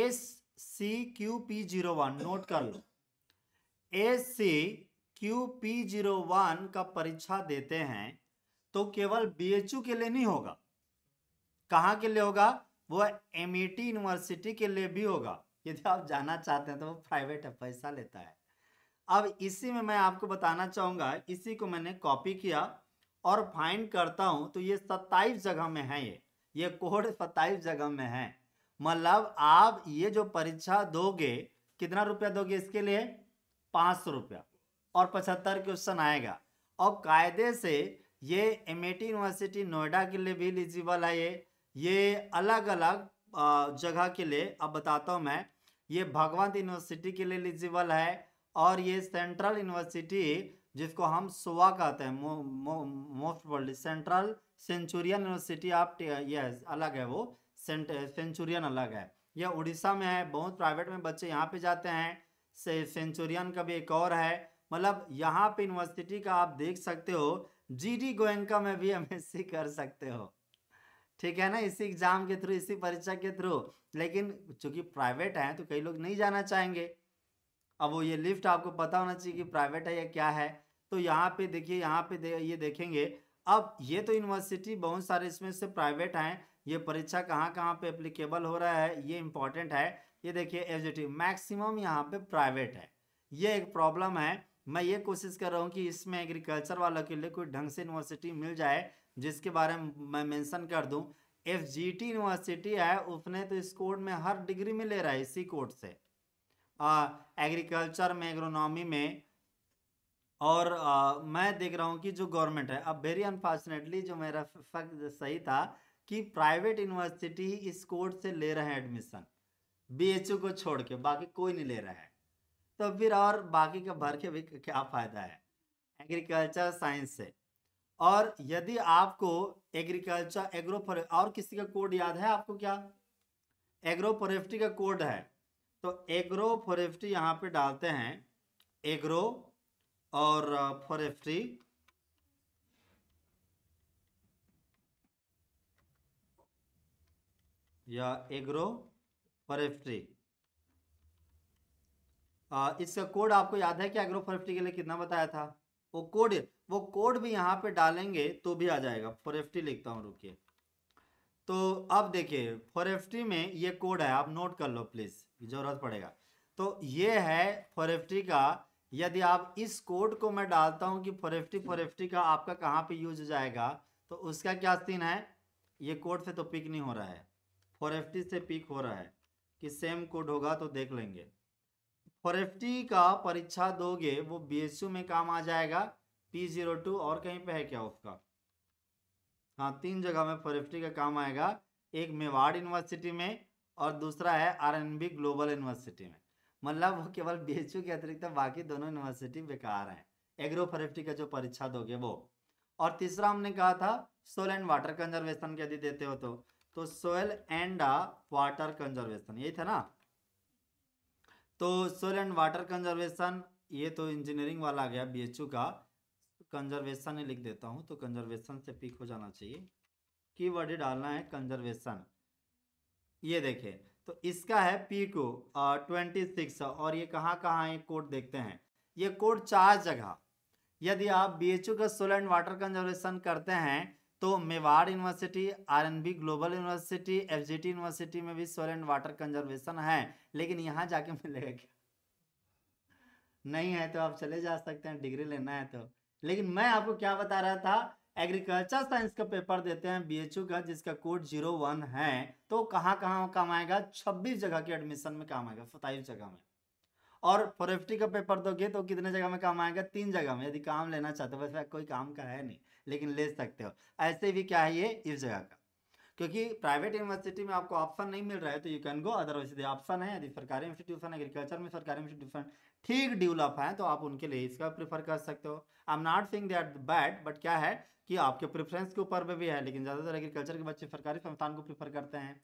S C Q P zero one note कर लो S C Q P zero one का परीक्षा देते हैं तो केवल बी एच यू के लिए नहीं होगा कहाँ के लिए होगा वो एम यूनिवर्सिटी e के लिए भी होगा यदि आप जाना चाहते हैं तो वो प्राइवेट है पैसा लेता है अब इसी में मैं आपको बताना चाहूँगा इसी को मैंने कॉपी किया और फाइंड करता हूँ तो ये सत्ताईस जगह में है ये ये कोड सत्ताईस जगह में है मतलब आप ये जो परीक्षा दोगे कितना रुपया दोगे इसके लिए पाँच सौ रुपया और पचहत्तर क्वेश्चन आएगा और कायदे से ये एम यूनिवर्सिटी नोएडा के लिए भी एलिजिबल है ये ये अलग अलग जगह के लिए अब बताता हूँ मैं ये भगवंत यूनिवर्सिटी के लिए एलिजिबल है और ये सेंट्रल यूनिवर्सिटी जिसको हम सोवा कहते हैं most world central Centurion university of ये अलग है वो सेंचुरियन अलग है यह उड़ीसा में है बहुत प्राइवेट में बच्चे यहाँ पे जाते हैं से सेंचुरियन का भी एक और है मतलब यहाँ पे यूनिवर्सिटी का आप देख सकते हो जी डी गोयनका में भी सी कर सकते हो ठीक है ना इसी एग्जाम के थ्रू इसी परीक्षा के थ्रू लेकिन चूंकि प्राइवेट है तो कई लोग नहीं जाना चाहेंगे अब वो ये लिफ्ट आपको पता होना चाहिए कि प्राइवेट है या क्या है तो यहाँ पे देखिए यहाँ पे दे, ये देखेंगे अब ये तो यूनिवर्सिटी बहुत सारे इसमें से प्राइवेट हैं ये परीक्षा कहाँ कहाँ पे एप्लीकेबल हो रहा है ये इंपॉर्टेंट है ये देखिए एफ मैक्सिमम यहाँ पे प्राइवेट है ये एक प्रॉब्लम है मैं ये कोशिश कर रहा हूँ कि इसमें एग्रीकल्चर वालों के लिए कोई ढंग से यूनिवर्सिटी मिल जाए जिसके बारे में मैं मैंशन कर दूँ एफ यूनिवर्सिटी है उसने तो इस कोर्ट में हर डिग्री में ले रहा है इसी कोर्ट से एग्रीकल्चर में एग्रोनॉमी में और आ, मैं देख रहा हूँ कि जो गवर्नमेंट है अब वेरी अनफॉर्चुनेटली जो मेरा फैक्ट सही था कि प्राइवेट यूनिवर्सिटी इस कोर्स से ले रहे हैं एडमिशन बीएचयू को छोड़ के बाकी कोई नहीं ले रहा है तो फिर और बाकी का भर के भी क्या फ़ायदा है एग्रीकल्चर साइंस से और यदि आपको एग्रीकल्चर एग्रो और किसी का कोड याद है आपको क्या एग्रो का कोड है तो एग्रो फॉरेस्ट्री यहाँ पे डालते हैं एग्रो और फॉर ए फ्री या एग्रो फरेफ्ट्री इसका कोड आपको याद है कि एग्रो फरेफ्ट्री के लिए कितना बताया था वो कोड वो कोड भी यहां पे डालेंगे तो भी आ जाएगा फॉरेफ्टी लिखता हूं रुकिए तो अब देखिए फॉरेफ्टी में ये कोड है आप नोट कर लो प्लीज़ जरूरत पड़ेगा तो ये है फॉरेफ्टी का यदि आप इस कोड को मैं डालता हूँ कि फोरेफ्टी फोरेफ्टी का आपका कहाँ पे यूज हो जाएगा तो उसका क्या सीन है ये कोड से तो पिक नहीं हो रहा है फोरेफ्टी से पिक हो रहा है कि सेम कोड होगा तो देख लेंगे फोरेफ्टी का परीक्षा दोगे वो बी में काम आ जाएगा पी जीरो टू और कहीं पे है क्या उसका हाँ तीन जगह में फोरेफ्टी का काम आएगा एक मेवाड़ यूनिवर्सिटी में और दूसरा है बी ग्लोबल यूनिवर्सिटी में मतलब वो केवल बी एच यू के अतिरिक्त बाकी दोनों यूनिवर्सिटी बेकार हैं एग्रो फॉरेस्ट्री का जो परीक्षा दोगे वो और तीसरा हमने कहा था सोयल एंड वाटर कंजर्वेशन के यदि देते हो तो तो सोयल एंड वाटर कंजर्वेशन यही था ना तो सोयल एंड वाटर कंजर्वेशन ये तो इंजीनियरिंग वाला आ गया बीएचयू का कंजर्वेशन ही लिख देता हूँ तो कंजर्वेशन से पिक हो जाना चाहिए कीवर्ड ही डालना है कंजर्वेशन ये देखें तो इसका है पी को ट्वेंटी सिक्स और ये कहाँ कहाँ ये कोड देखते हैं ये कोड चार जगह यदि आप बी एच यू का सोलर एंड वाटर कंजर्वेशन करते हैं तो Mewar university RNB global university FGT university में भी सोलर एंड वाटर कंजर्वेशन है लेकिन यहाँ जाके मिलेगा क्या नहीं है तो आप चले जा सकते हैं डिग्री लेना है तो लेकिन मैं आपको क्या बता रहा था एग्रीकल्चर साइंस का पेपर देते हैं बी का जिसका कोड जीरो वन है तो कहाँ कहाँ काम आएगा छब्बीस जगह के एडमिशन में काम आएगा सताइस जगह में और फॉरेफ्टी का पेपर दोगे तो कितने जगह में काम आएगा तीन जगह में यदि काम लेना चाहते हो वैसे कोई काम का है नहीं लेकिन ले सकते हो ऐसे भी क्या है ये इस जगह का क्योंकि प्राइवेट यूनिवर्सिटी में आपको ऑप्शन नहीं मिल रहा है तो यू कैन गो अदरवाइज यदि ऑप्शन है यदि सरकारी इंस्टीट्यूशन एग्रीकल्चर में सरकारी इंस्टीट्यूशन ठीक डेवलप है तो आप उनके लिए इसका प्रीफर कर सकते हो I am not saying that bad but क्या है कि आपके प्रेफरेंस के ऊपर भी है लेकिन ज़्यादातर एग्रीकल्चर के बच्चे सरकारी संस्थान को प्रीफर करते हैं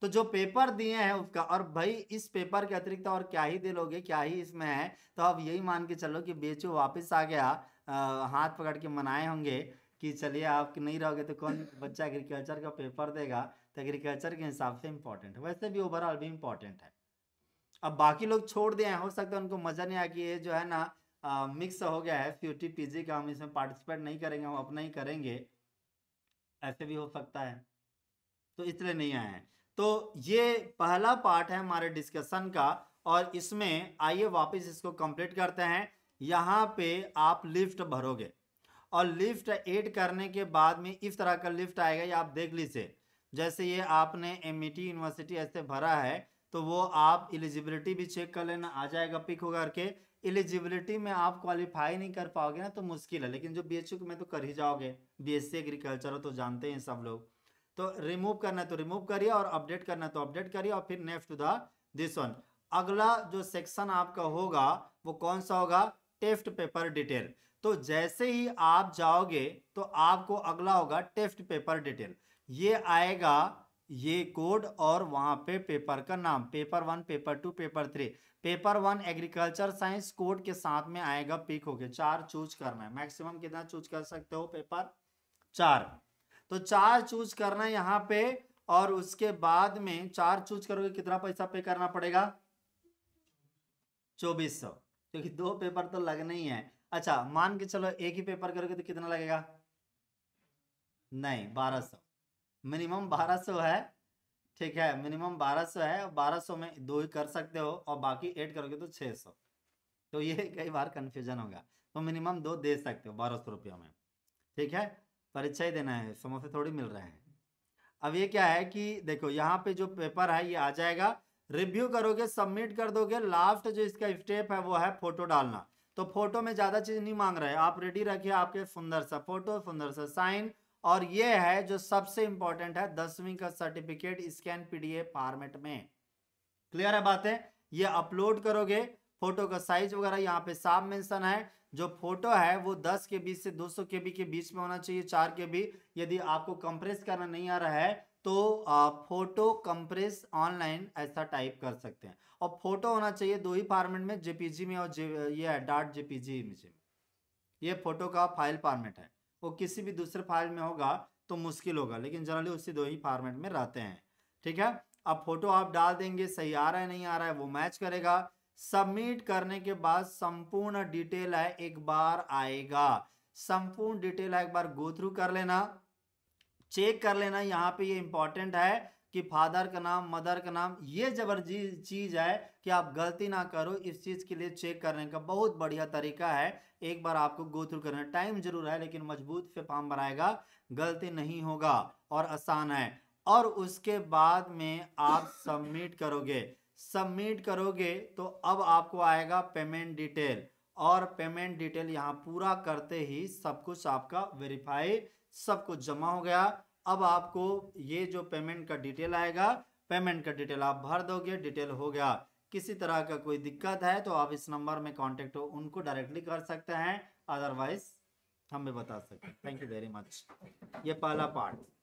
तो जो पेपर दिए हैं उसका और भाई इस पेपर के अतिरिक्त और क्या ही दे लोगे क्या ही इसमें है तो आप यही मान के चलो कि बेचो वापस आ गया आ, हाथ पकड़ के मनाए होंगे कि चलिए आप नहीं रहोगे तो कौन बच्चा एग्रीकल्चर का पेपर देगा तो एग्रीकल्चर के हिसाब से इम्पोर्टेंट है वैसे भी ओवरऑल भी इम्पोर्टेंट है अब बाकी लोग छोड़ दिए हैं हो सकता है उनको मज़ा नहीं आया कि ये जो है ना आ, मिक्स हो गया है सी पीजी का हम इसमें पार्टिसिपेट नहीं करेंगे हम अपना ही करेंगे ऐसे भी हो सकता है तो इसलिए नहीं आए हैं तो ये पहला पार्ट है हमारे डिस्कशन का और इसमें आइए वापस इसको कंप्लीट करते हैं यहाँ पे आप लिफ्ट भरोगे और लिफ्ट एड करने के बाद में इस तरह का लिफ्ट आएगा ये आप देख लीजिए जैसे ये आपने एम यूनिवर्सिटी e ऐसे भरा है तो वो आप एलिजिबिलिटी भी चेक कर लेना आ जाएगा पिक होकर के एलिजिबिलिटी में आप क्वालिफाई नहीं कर पाओगे ना तो मुश्किल है लेकिन जो बी एच में तो कर ही जाओगे बी एस एग्रीकल्चर हो तो जानते हैं सब लोग तो रिमूव करना तो रिमूव करिए और अपडेट करना है तो अपडेट तो करिए और फिर नेक्स्ट टू दिस वन अगला जो सेक्शन आपका होगा वो कौन सा होगा टेस्ट पेपर डिटेल तो जैसे ही आप जाओगे तो आपको अगला होगा टेस्ट पेपर डिटेल ये आएगा ये कोड और वहाँ पे पेपर का नाम paper one paper two paper three paper one agriculture science code के साथ में आएगा पिक होके चार चूज करना है मैक्सिमम कितना चूज कर सकते हो पेपर चार तो चार चूज करना है यहाँ पे और उसके बाद में चार चूज करोगे कितना पैसा पे करना पड़ेगा चौबीस सौ क्योंकि दो पेपर तो लगना ही है अच्छा मान के चलो एक ही पेपर करोगे तो कितना लगेगा नहीं बारह सौ मिनिमम बारह सौ है ठीक है मिनिमम बारह सौ है बारह सौ में दो ही कर सकते हो और बाकी एड करोगे तो छह सौ तो ये कई बार कन्फ्यूजन होगा तो मिनिमम दो दे सकते हो बारह सौ रुपया में ठीक है परीक्षा ही देना है समोसे थोड़ी मिल रहे हैं अब ये क्या है कि देखो यहाँ पे जो पेपर है ये आ जाएगा रिव्यू करोगे सबमिट कर दोगे लास्ट जो इसका स्टेप है वो है फोटो डालना तो फोटो में ज़्यादा चीज़ नहीं मांग रहे आप रेडी रखिए आपके सुंदर सा फोटो सुंदर सा साइन और ये है जो सबसे इंपॉर्टेंट है दसवीं का सर्टिफिकेट स्कैन पीडीए फॉर्मेट में क्लियर है बातें ये अपलोड करोगे फोटो का साइज वगैरह यहाँ पे साफ मेंशन है जो फोटो है वो 10 के बीच से 200 के बी के बीच में होना चाहिए चार के बी यदि आपको कंप्रेस करना नहीं आ रहा है तो फोटो कंप्रेस ऑनलाइन ऐसा टाइप कर सकते हैं और फोटो होना चाहिए दो ही फॉर्मेट में जेपीजी में और जे ये डॉट जेपीजी इमेज में ये फोटो का फाइल फॉर्मेट है वो किसी भी दूसरे फाइल में होगा तो मुश्किल होगा लेकिन जनरली उसी दो ही फॉर्मेट में रहते हैं ठीक है अब फोटो आप डाल देंगे सही आ रहा है नहीं आ रहा है वो मैच करेगा सबमिट करने के बाद संपूर्ण डिटेल है एक बार आएगा संपूर्ण डिटेल है एक बार गो थ्रू कर लेना चेक कर लेना यहाँ पे ये इंपॉर्टेंट है कि फादर का नाम मदर का नाम ये जबरदस्त चीज़ है कि आप गलती ना करो इस चीज़ के लिए चेक करने का बहुत बढ़िया तरीका है एक बार आपको गो थ्रू करना टाइम जरूर है लेकिन मजबूत से फॉर्म बनाएगा गलती नहीं होगा और आसान है और उसके बाद में आप सबमिट करोगे सबमिट करोगे तो अब आपको आएगा पेमेंट डिटेल और पेमेंट डिटेल यहाँ पूरा करते ही सब कुछ आपका वेरीफाई सब कुछ जमा हो गया अब आपको ये जो पेमेंट का डिटेल आएगा पेमेंट का डिटेल आप भर दोगे डिटेल हो गया किसी तरह का कोई दिक्कत है तो आप इस नंबर में कांटेक्ट हो उनको डायरेक्टली कर सकते हैं अदरवाइज हमें बता सकते हैं थैंक यू वेरी मच ये पहला पार्ट